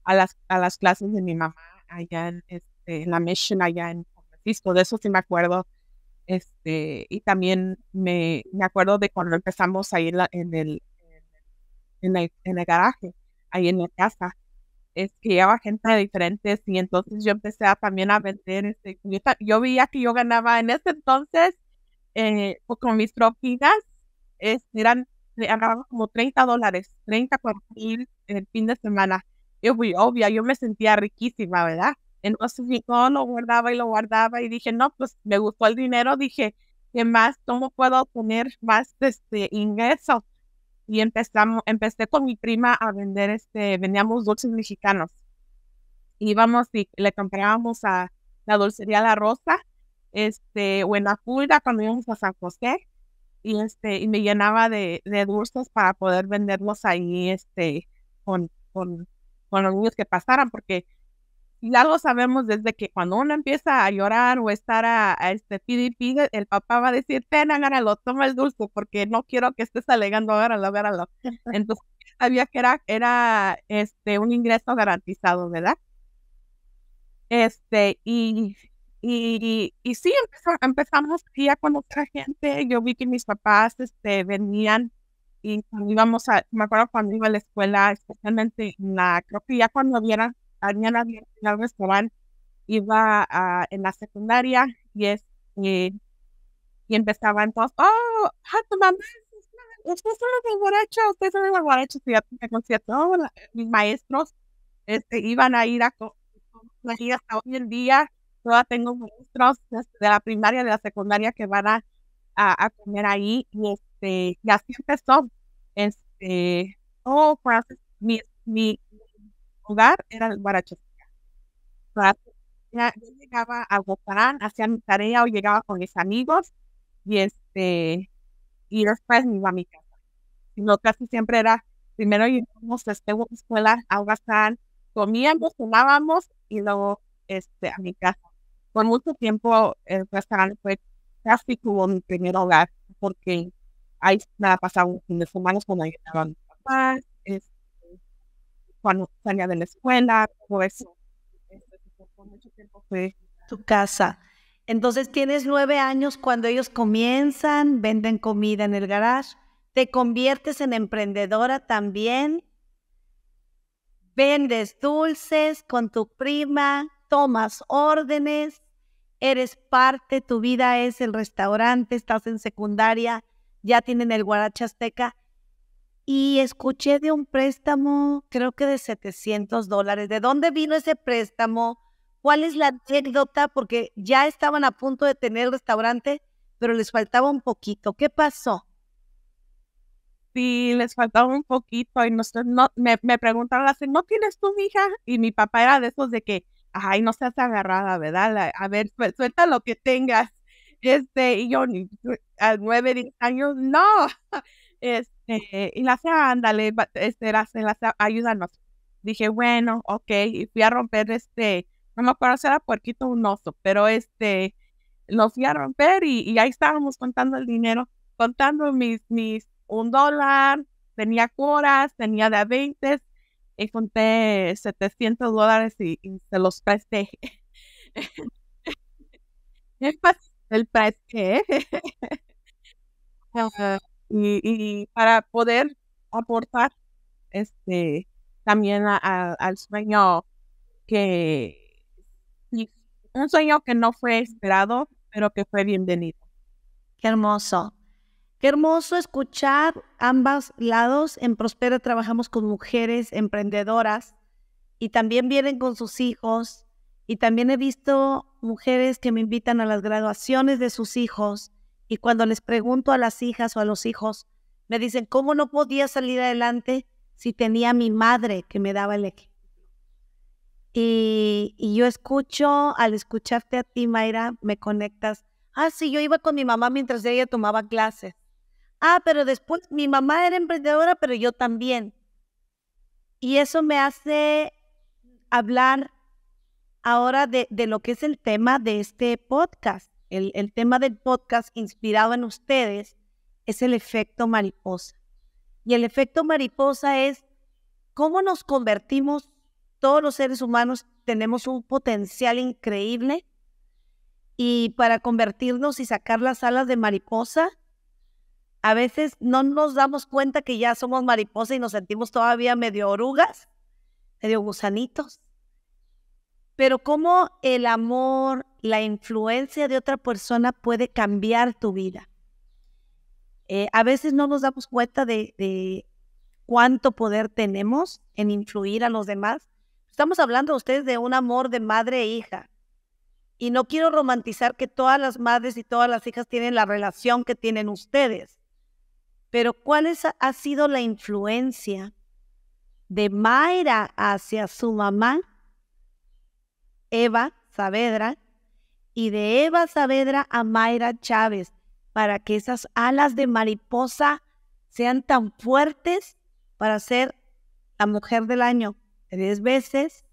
a las, a las clases de mi mamá allá en, este, la Mission, allá en San Francisco, de eso sí me acuerdo. Este, y también me, me acuerdo de cuando empezamos ahí en, la, en, el, en, el, garaje, ahí en la casa es que llevaba gente de diferentes y entonces yo empecé también a vender, este, yo, veía que yo ganaba en ese entonces eh, pues, con mis propinas, este, eran, como 30 dólares, 30 por mil el fin de semana muy obvia, yo me sentía riquísima, ¿verdad? Entonces todo lo guardaba y lo guardaba y dije, no, pues me gustó el dinero, dije, ¿qué más? ¿Cómo puedo tener más este ingreso? Y empezamos, empecé con mi prima a vender, este, vendíamos dulces mexicanos. Íbamos y le comprábamos a la dulcería La Rosa, este, o en la cuando íbamos a San José, y este, y me llenaba de, de dulces para poder venderlos ahí, este, con, con con los niños que pasaran, porque ya lo sabemos desde que cuando uno empieza a llorar o estar a, este pide el papá va a decir, ten, los toma el dulce, porque no quiero que estés alegando, ahora agárralo. Entonces, sabía que era, era este, un ingreso garantizado, ¿verdad? Este, y, y, y, sí, empezamos ya con otra gente. Yo vi que mis papás este, venían y cuando íbamos a, me acuerdo cuando iba a la escuela, especialmente en la, creo que ya cuando habían, habían abierto el restaurante, iba a, en la secundaria y es, y, eh, y empezaban todos, oh, ah, tu mamá, usted son los borracho, ¿Ustedes son los borracho, Y ya me mis maestros este, iban a ir a, y hasta hoy en día, todavía tengo maestros de la primaria, de la secundaria que van a, a, comer ahí y este, y así empezó, este, oh, pues mi, mi hogar era el Guaracho. yo llegaba a Guaparán, hacía mi tarea o llegaba con mis amigos y este, y después me iba a mi casa. Y casi siempre era, primero íbamos a la escuela a Guaparán, comíamos, tomábamos y luego este, a mi casa. Por mucho tiempo el restaurante fue casi como mi primer hogar, porque ahí nada pasaba de cuando estaban este, a de la escuela, todo eso. fue este, tu casa. Entonces tienes nueve años cuando ellos comienzan, venden comida en el garage, te conviertes en emprendedora también, vendes dulces con tu prima, tomas órdenes, eres parte, tu vida es el restaurante, estás en secundaria, ya tienen el Guaracha Azteca. Y escuché de un préstamo, creo que de 700 dólares. ¿De dónde vino ese préstamo? ¿Cuál es la anécdota? Porque ya estaban a punto de tener el restaurante, pero les faltaba un poquito. ¿Qué pasó? Sí, les faltaba un poquito. Y no, me, preguntaron, así, ¿no tienes tu hija? Y mi papá era de esos de que, ay, no seas agarrada, ¿verdad? a ver, suelta lo que tengas. Este, y yo, a nueve, diez años, no. Este, y la sea, ándale, este, la, ayúdanos. Dije, bueno, ok, y fui a romper este, no me acuerdo si era puerquito un oso, pero este, lo fui a romper y, ahí estábamos contando el dinero, contando mis, mis un dólar, tenía cuoras, tenía de 20 y conté 700 dólares y, se los presté. es fácil el ah, y, y, para poder aportar este también al sueño que un sueño que no fue esperado, pero que fue bienvenido. Qué hermoso. Qué hermoso escuchar ambos lados. En Prospera trabajamos con mujeres emprendedoras y también vienen con sus hijos y también he visto mujeres que me invitan a las graduaciones de sus hijos y cuando les pregunto a las hijas o a los hijos, me dicen, ¿cómo no podía salir adelante si tenía mi madre que me daba el eje Y, y yo escucho, al escucharte a ti, Mayra, me conectas. Ah, sí, yo iba con mi mamá mientras ella tomaba clases. Ah, pero después mi mamá era emprendedora, pero yo también. Y eso me hace hablar ahora de, lo que es el tema de este podcast. El, el tema del podcast inspirado en ustedes es el efecto mariposa. Y el efecto mariposa es cómo nos convertimos, todos los seres humanos tenemos un potencial increíble y para convertirnos y sacar las alas de mariposa, a veces no nos damos cuenta que ya somos mariposa y nos sentimos todavía medio orugas, medio gusanitos. Pero cómo el amor, la influencia de otra persona puede cambiar tu vida. Eh, a veces no nos damos cuenta de, cuánto poder tenemos en influir a los demás. Estamos hablando ustedes de un amor de madre e hija. Y no quiero romantizar que todas las madres y todas las hijas tienen la relación que tienen ustedes. Pero ¿cuál ha sido la influencia de Mayra hacia su mamá Eva Saavedra y de Eva Saavedra a Mayra Chávez para que esas alas de mariposa sean tan fuertes para ser la mujer del año tres veces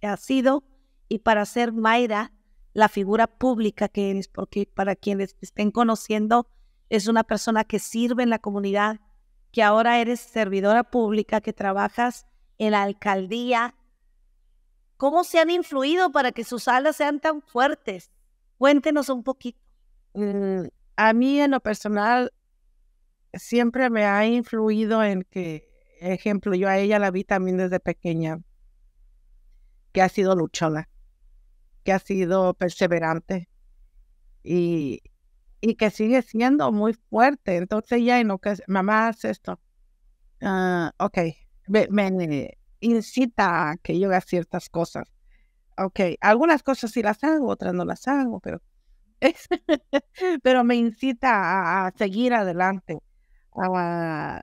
que ha sido y para ser Mayra la figura pública que eres, porque para quienes estén conociendo es una persona que sirve en la comunidad, que ahora eres servidora pública, que trabajas en la alcaldía, ¿Cómo se han influido para que sus alas sean tan fuertes? Cuéntenos un poquito. Mm, a mí en lo personal siempre me ha influido en que, ejemplo, yo a ella la vi también desde pequeña, que ha sido luchona, que ha sido perseverante y, y que sigue siendo muy fuerte. Entonces ya en lo que mamá hace esto. Ah, ok, incita a que yo haga ciertas cosas. Ok, algunas cosas sí las hago, otras no las hago, pero, pero me incita a, seguir adelante. Ah,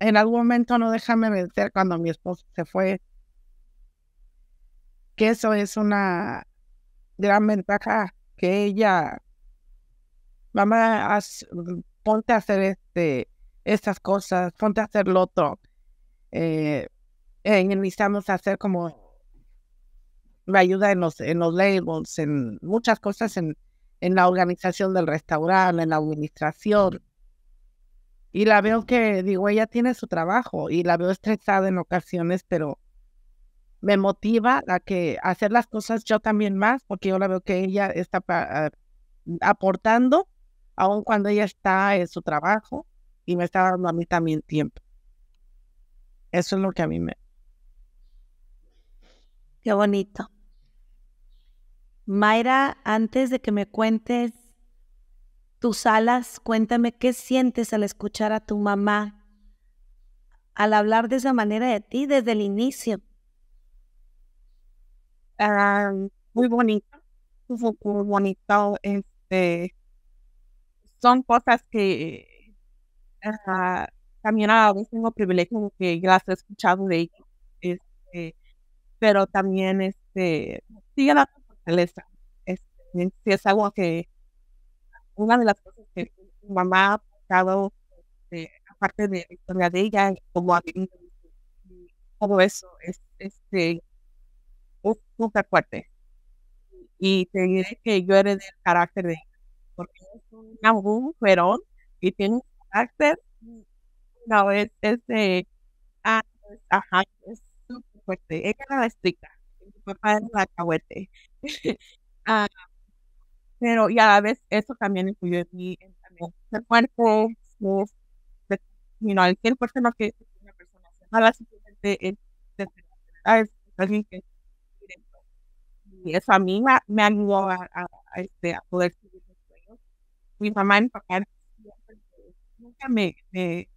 en algún momento no déjame vencer cuando mi esposo se fue. Que eso es una gran ventaja que ella, mamá, ponte a hacer este, estas cosas, ponte a hacer lo otro. Eh, eh, a hacer como me ayuda en los, en los labels, en muchas cosas, en, en la organización del restaurante, en la administración. Y la veo que, digo, ella tiene su trabajo y la veo estresada en ocasiones, pero me motiva a que hacer las cosas yo también más, porque yo la veo que ella está aportando, aun cuando ella está en su trabajo y me está dando a mí también tiempo. Eso es lo que a mí me, Qué bonito. Mayra, antes de que me cuentes tus alas, cuéntame qué sientes al escuchar a tu mamá, al hablar de esa manera de ti desde el inicio. Ah, muy bonito, muy bonito. Este, son cosas que ah, también a veces tengo privilegio que gracias he escuchado de ellos. Este, pero también este, sigue la fortaleza. Este, si es algo que una de las cosas que mi mamá ha pasado, eh, aparte de la historia de ella, como a todo eso, es este, es fuerte. Y te diré que yo eres el carácter de porque es un mujerón y tiene un carácter, no, este, ah, pues, es, este de, ajá, fuerte. Ella era la estricta. Mi papá era la cahuete. Ah, pero ya a la vez eso también influyó en mí, en también ser cuerpo, ser, you know, no persona que una persona sea mala, simplemente es alguien que y eso a mí me, me ayudó a, este, poder seguir mis sueño. Mi mamá y mi papá nunca me, me,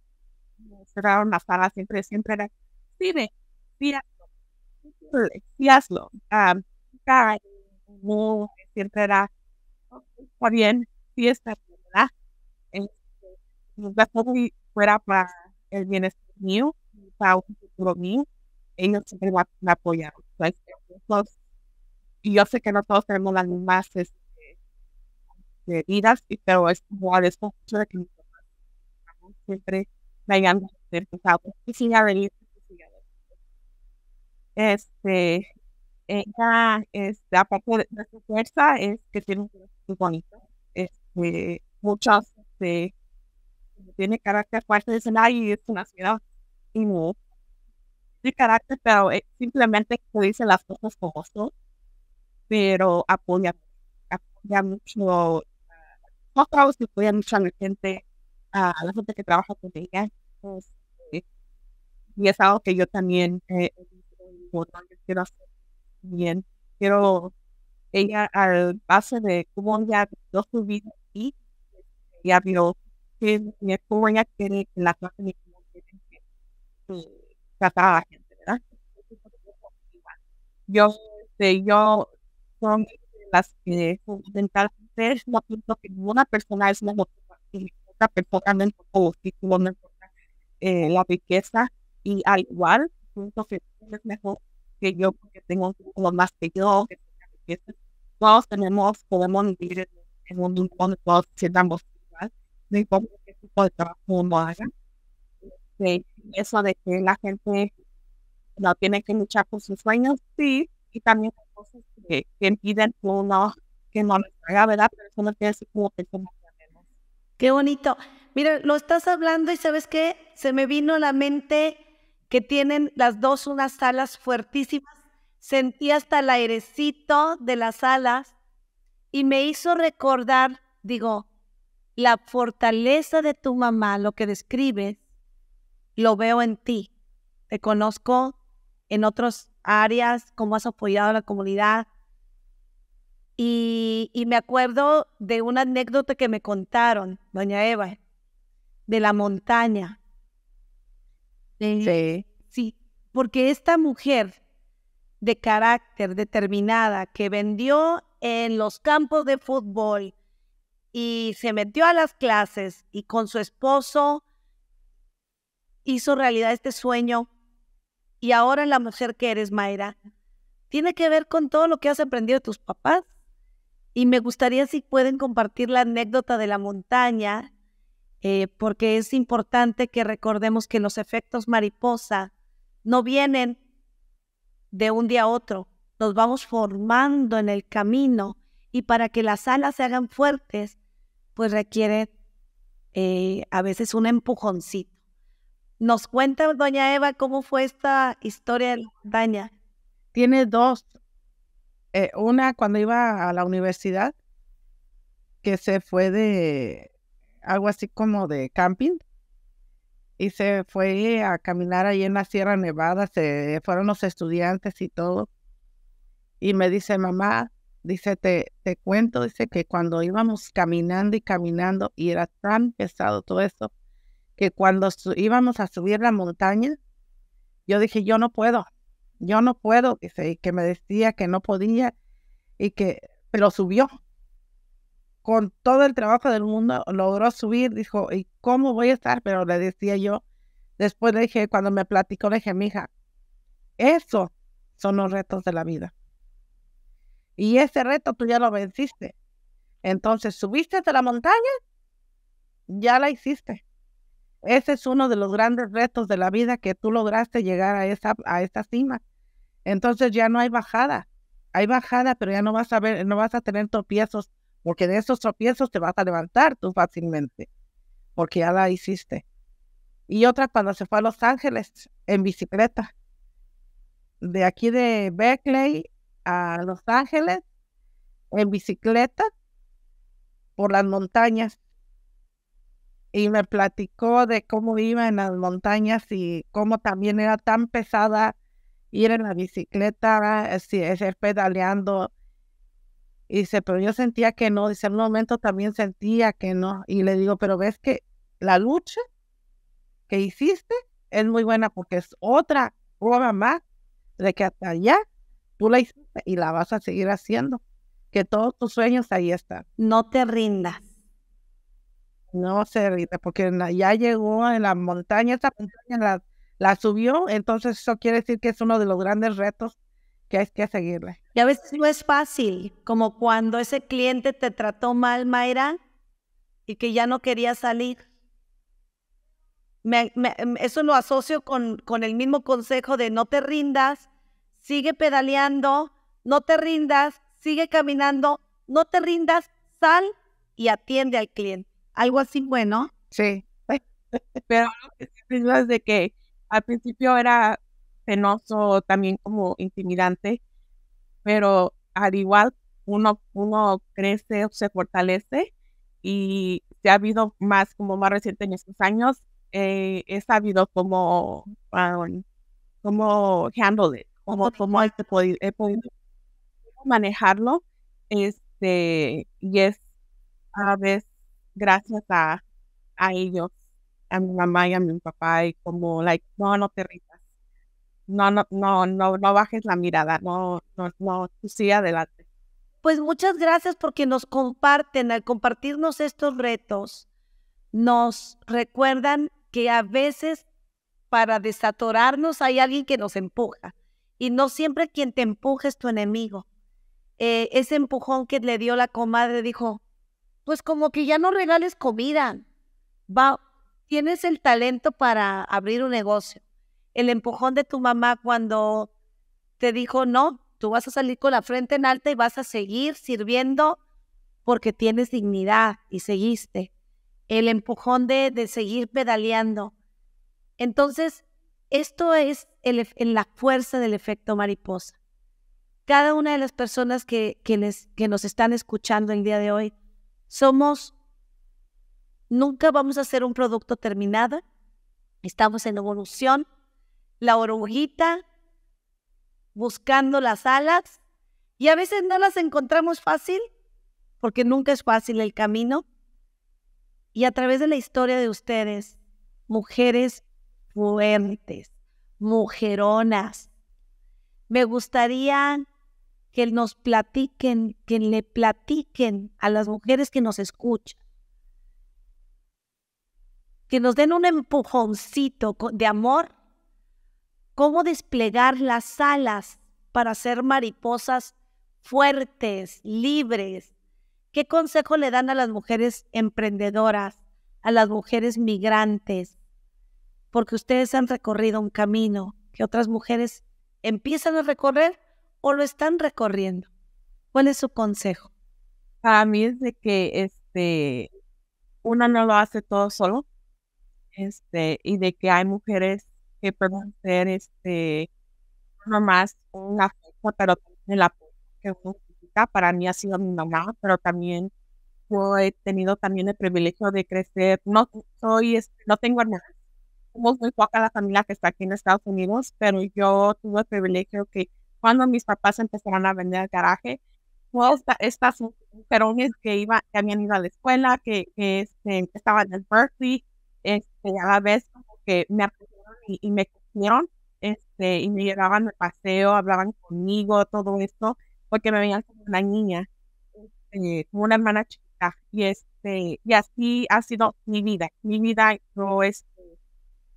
me cerraron la sala, siempre, siempre era, sí, ve, y hazlo. Um, no, siempre era, está bien, sí está ¿verdad? nunca este, si fuera para el bienestar mío, para un futuro mío, ellos siempre me apoyaron. Entonces, y yo sé que no todos tenemos las mismas este, heridas, este, pero es igual, es mucho de que siempre me hayan a y si ya venir este, ella, es, aparte de, su fuerza, es que tiene un muy bonito. Este, muchas, este, tiene carácter fuerte, dicen, y es una ciudad. Y no, de carácter, pero eh, simplemente dice las cosas con gusto. pero apoya, apoya mucho a la gente, a la gente que trabaja con ella. Este, y es algo que yo también eh, quiero hacer bien, quiero ella al base de cómo ya vio su vida y ya vio que mi ella la eh, a la gente, ¿verdad? Yo, sé este, yo son las que es no que persona es una otra persona no eh, la riqueza y al igual que es mejor que yo, porque tengo poco más que yo. todos tenemos, podemos vivir en un mundo donde todos sientamos igual, no importa qué tipo de trabajo uno haga. Sí, este, eso de que la gente no tiene que luchar por sus sueños, sí, y también cosas que, impiden que uno no me haga, ¿verdad? Pero eso no quiere decir como que Qué bonito. Mira, lo estás hablando y sabes qué, se me vino a la mente que tienen las dos unas alas fuertísimas. Sentí hasta el airecito de las alas y me hizo recordar, digo, la fortaleza de tu mamá, lo que describes, lo veo en ti. Te conozco en otras áreas, cómo has apoyado a la comunidad. Y, y me acuerdo de una anécdota que me contaron, doña Eva, de la montaña Sí. Sí, porque esta mujer de carácter determinada que vendió en los campos de fútbol y se metió a las clases y con su esposo hizo realidad este sueño y ahora la mujer que eres, Mayra, tiene que ver con todo lo que has aprendido de tus papás. Y me gustaría si pueden compartir la anécdota de la montaña eh, porque es importante que recordemos que los efectos mariposa no vienen de un día a otro, nos vamos formando en el camino y para que las alas se hagan fuertes, pues requiere eh, a veces un empujoncito. Nos cuenta doña Eva cómo fue esta historia Daña? Tiene dos. Eh, una cuando iba a la universidad, que se fue de, algo así como de camping y se fue a caminar ahí en la Sierra Nevada, se fueron los estudiantes y todo. Y me dice, mamá, dice, te, te cuento, dice que cuando íbamos caminando y caminando y era tan pesado todo eso, que cuando íbamos a subir la montaña, yo dije, yo no puedo, yo no puedo, dice, y que me decía que no podía y que, pero subió, con todo el trabajo del mundo, logró subir, dijo, ¿y cómo voy a estar? Pero le decía yo, después le dije, cuando me platicó, le dije, mija, eso son los retos de la vida. Y ese reto tú ya lo venciste. Entonces, subiste de la montaña, ya la hiciste. Ese es uno de los grandes retos de la vida que tú lograste llegar a esa, a esta cima. Entonces ya no hay bajada. Hay bajada, pero ya no vas a ver, no vas a tener tropiezos porque de esos tropiezos te vas a levantar tú fácilmente, porque ya la hiciste. Y otra cuando se fue a Los Ángeles en bicicleta, de aquí de Berkeley a Los Ángeles en bicicleta por las montañas. Y me platicó de cómo iba en las montañas y cómo también era tan pesada ir en la bicicleta, es, es, eh, pedaleando y dice, pero yo sentía que no. Dice, en un momento también sentía que no. Y le digo, pero ves que la lucha que hiciste es muy buena porque es otra prueba más de que hasta allá tú la hiciste y la vas a seguir haciendo. Que todos tus sueños ahí están. No te rindas. No se rinda porque ya llegó en la montaña, esa montaña la, la subió. Entonces eso quiere decir que es uno de los grandes retos que hay que seguirle. Y a veces no es fácil, como cuando ese cliente te trató mal, Mayra, y que ya no quería salir. Em, eso lo asocio con, con el mismo consejo de no te rindas, sigue pedaleando, no te rindas, sigue caminando, no te rindas, sal y atiende al cliente. Algo así bueno. Sí. Pero lo que es de que al principio era penoso, también como intimidante, pero al igual uno, uno crece, se fortalece y se ha habido más, como más reciente en estos años, eh, he sabido cómo, como cómo handle it, cómo, cómo he, podido, manejarlo. Este, y es a veces gracias a, a ellos, a mi mamá y a mi papá, y como, like, no, no te no, no, no, no, bajes la mirada, no, no, no, sí, adelante. Pues muchas gracias porque nos comparten, al compartirnos estos retos, nos recuerdan que a veces para desatorarnos hay alguien que nos empuja y no siempre quien te empuja es tu enemigo. Eh, ese empujón que le dio la comadre dijo, pues como que ya no regales comida, va, tienes el talento para abrir un negocio el empujón de tu mamá cuando te dijo, no, tú vas a salir con la frente en alta y vas a seguir sirviendo porque tienes dignidad y seguiste. El empujón de, seguir pedaleando. Entonces, esto es el, la fuerza del efecto mariposa. Cada una de las personas que, que nos están escuchando el día de hoy, somos, nunca vamos a ser un producto terminado, estamos en evolución, la orujita, buscando las alas, y a veces no las encontramos fácil, porque nunca es fácil el camino. Y a través de la historia de ustedes, mujeres fuertes, mujeronas, me gustaría que nos platiquen, que le platiquen a las mujeres que nos escuchan, que nos den un empujoncito de amor cómo desplegar las alas para ser mariposas fuertes, libres. ¿Qué consejo le dan a las mujeres emprendedoras, a las mujeres migrantes? Porque ustedes han recorrido un camino que otras mujeres empiezan a recorrer o lo están recorriendo. ¿Cuál es su consejo? Para mí es de que este, una no lo hace todo solo este, y de que hay mujeres que pueden ser este, no más una pero también el que Para mí ha sido mi mamá, pero también yo he tenido también el privilegio de crecer. No soy, este, no tengo hermanos Somos muy poca la familia que está aquí en Estados Unidos, pero yo tuve el privilegio que cuando mis papás empezaron a vender el garaje, todas estas que iba, que habían ido a la escuela, que, que este, estaban en Berkeley, este, a la vez que me apoyaron y, me cogieron este, y me llevaban de paseo, hablaban conmigo, todo esto, porque me veían como una niña, este, como una hermana chica. Y, este, y así ha sido mi vida. Mi vida, yo este,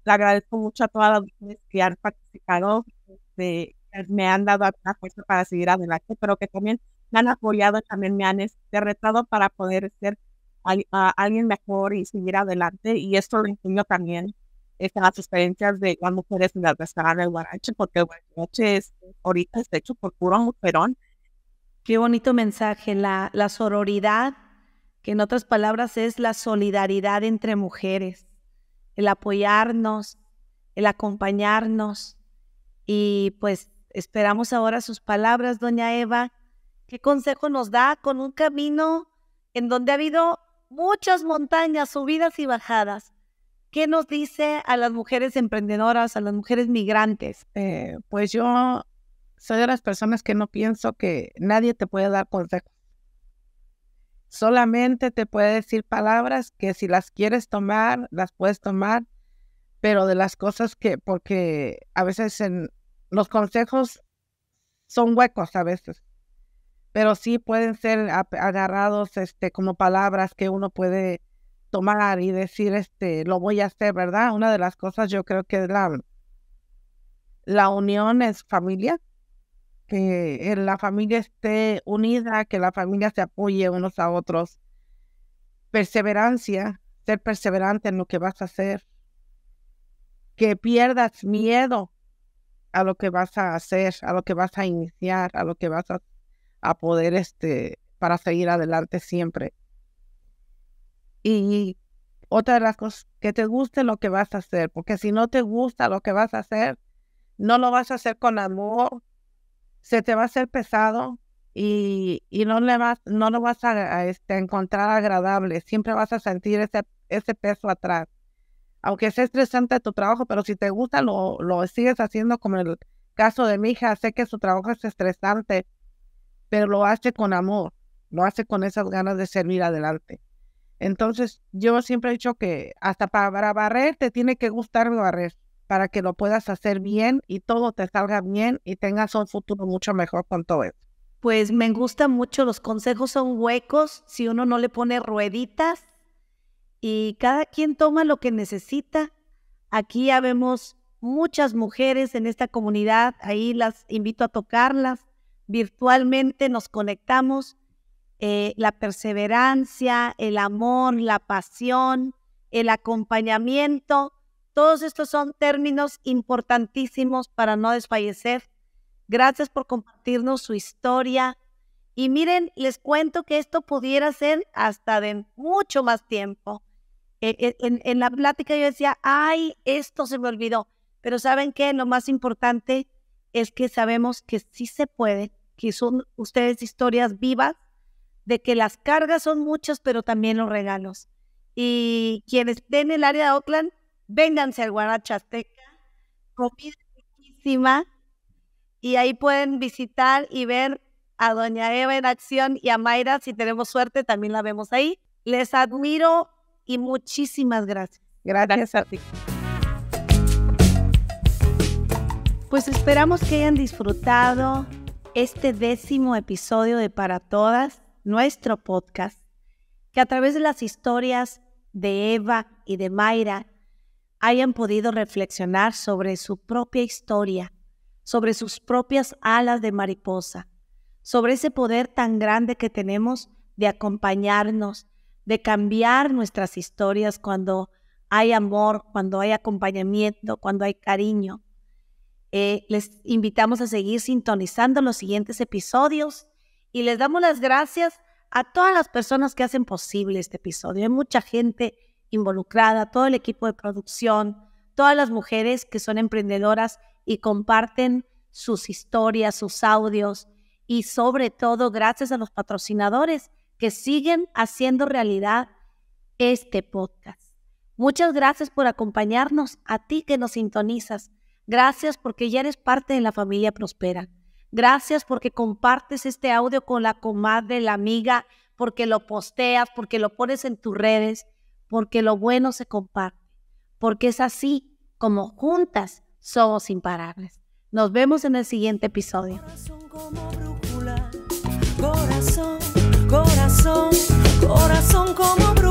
le agradezco mucho a todas las mujeres que han participado, este, me han dado la fuerza para seguir adelante, pero que también me han apoyado, también me han este, retado para poder ser alguien mejor y seguir adelante. Y esto lo enseño también estas las experiencias de las mujeres en el restaurante del porque el Guarache es, ahorita está hecho por puro mujerón. Qué bonito mensaje, la, la sororidad, que en otras palabras es la solidaridad entre mujeres, el apoyarnos, el acompañarnos. Y pues esperamos ahora sus palabras, doña Eva. ¿Qué consejo nos da con un camino en donde ha habido muchas montañas, subidas y bajadas? ¿Qué nos dice a las mujeres emprendedoras, a las mujeres migrantes? Eh, pues yo soy de las personas que no pienso que nadie te puede dar consejos. Solamente te puede decir palabras que si las quieres tomar, las puedes tomar, pero de las cosas que, porque a veces en, los consejos son huecos a veces, pero sí pueden ser agarrados este, como palabras que uno puede tomar y decir, este, lo voy a hacer, ¿verdad? Una de las cosas yo creo que es la, la unión es familia, que la familia esté unida, que la familia se apoye unos a otros. Perseverancia, ser perseverante en lo que vas a hacer. Que pierdas miedo a lo que vas a hacer, a lo que vas a iniciar, a lo que vas a, a poder, este, para seguir adelante siempre y otra de las cosas, que te guste lo que vas a hacer, porque si no te gusta lo que vas a hacer, no lo vas a hacer con amor, se te va a hacer pesado y, no, le vas, no lo vas a, este, encontrar agradable, siempre vas a sentir ese, ese peso atrás. Aunque sea estresante tu trabajo, pero si te gusta, lo, lo sigues haciendo como el caso de mi hija, sé que su trabajo es estresante, pero lo hace con amor, lo hace con esas ganas de servir adelante. Entonces, yo siempre he dicho que hasta para barrer te tiene que gustar barrer para que lo puedas hacer bien y todo te salga bien y tengas un futuro mucho mejor con todo eso. Pues me gusta mucho, los consejos son huecos, si uno no le pone rueditas y cada quien toma lo que necesita. Aquí ya vemos muchas mujeres en esta comunidad, ahí las invito a tocarlas, virtualmente nos conectamos eh, la perseverancia, el amor, la pasión, el acompañamiento. Todos estos son términos importantísimos para no desfallecer. Gracias por compartirnos su historia. Y miren, les cuento que esto pudiera ser hasta de mucho más tiempo. Eh, eh, en, en la plática yo decía, ay, esto se me olvidó. Pero ¿saben qué? Lo más importante es que sabemos que sí se puede, que son ustedes historias vivas de que las cargas son muchas, pero también los regalos. Y quienes estén en el área de Oakland, vénganse al Guarachasteca, comida riquísima, y ahí pueden visitar y ver a Doña Eva en acción y a Mayra, si tenemos suerte, también la vemos ahí. Les admiro y muchísimas gracias. Gracias a ti. Pues esperamos que hayan disfrutado este décimo episodio de Para Todas nuestro podcast, que a través de las historias de Eva y de Mayra hayan podido reflexionar sobre su propia historia, sobre sus propias alas de mariposa, sobre ese poder tan grande que tenemos de acompañarnos, de cambiar nuestras historias cuando hay amor, cuando hay acompañamiento, cuando hay cariño. Eh, les invitamos a seguir sintonizando los siguientes episodios y les damos las gracias a todas las personas que hacen posible este episodio. Hay mucha gente involucrada, todo el equipo de producción, todas las mujeres que son emprendedoras y comparten sus historias, sus audios y sobre todo gracias a los patrocinadores que siguen haciendo realidad este podcast. Muchas gracias por acompañarnos, a ti que nos sintonizas. Gracias porque ya eres parte de la familia Prospera. Gracias porque compartes este audio con la comadre, la amiga, porque lo posteas, porque lo pones en tus redes, porque lo bueno se comparte, porque es así como juntas somos imparables. Nos vemos en el siguiente episodio. Corazón corazón, corazón, como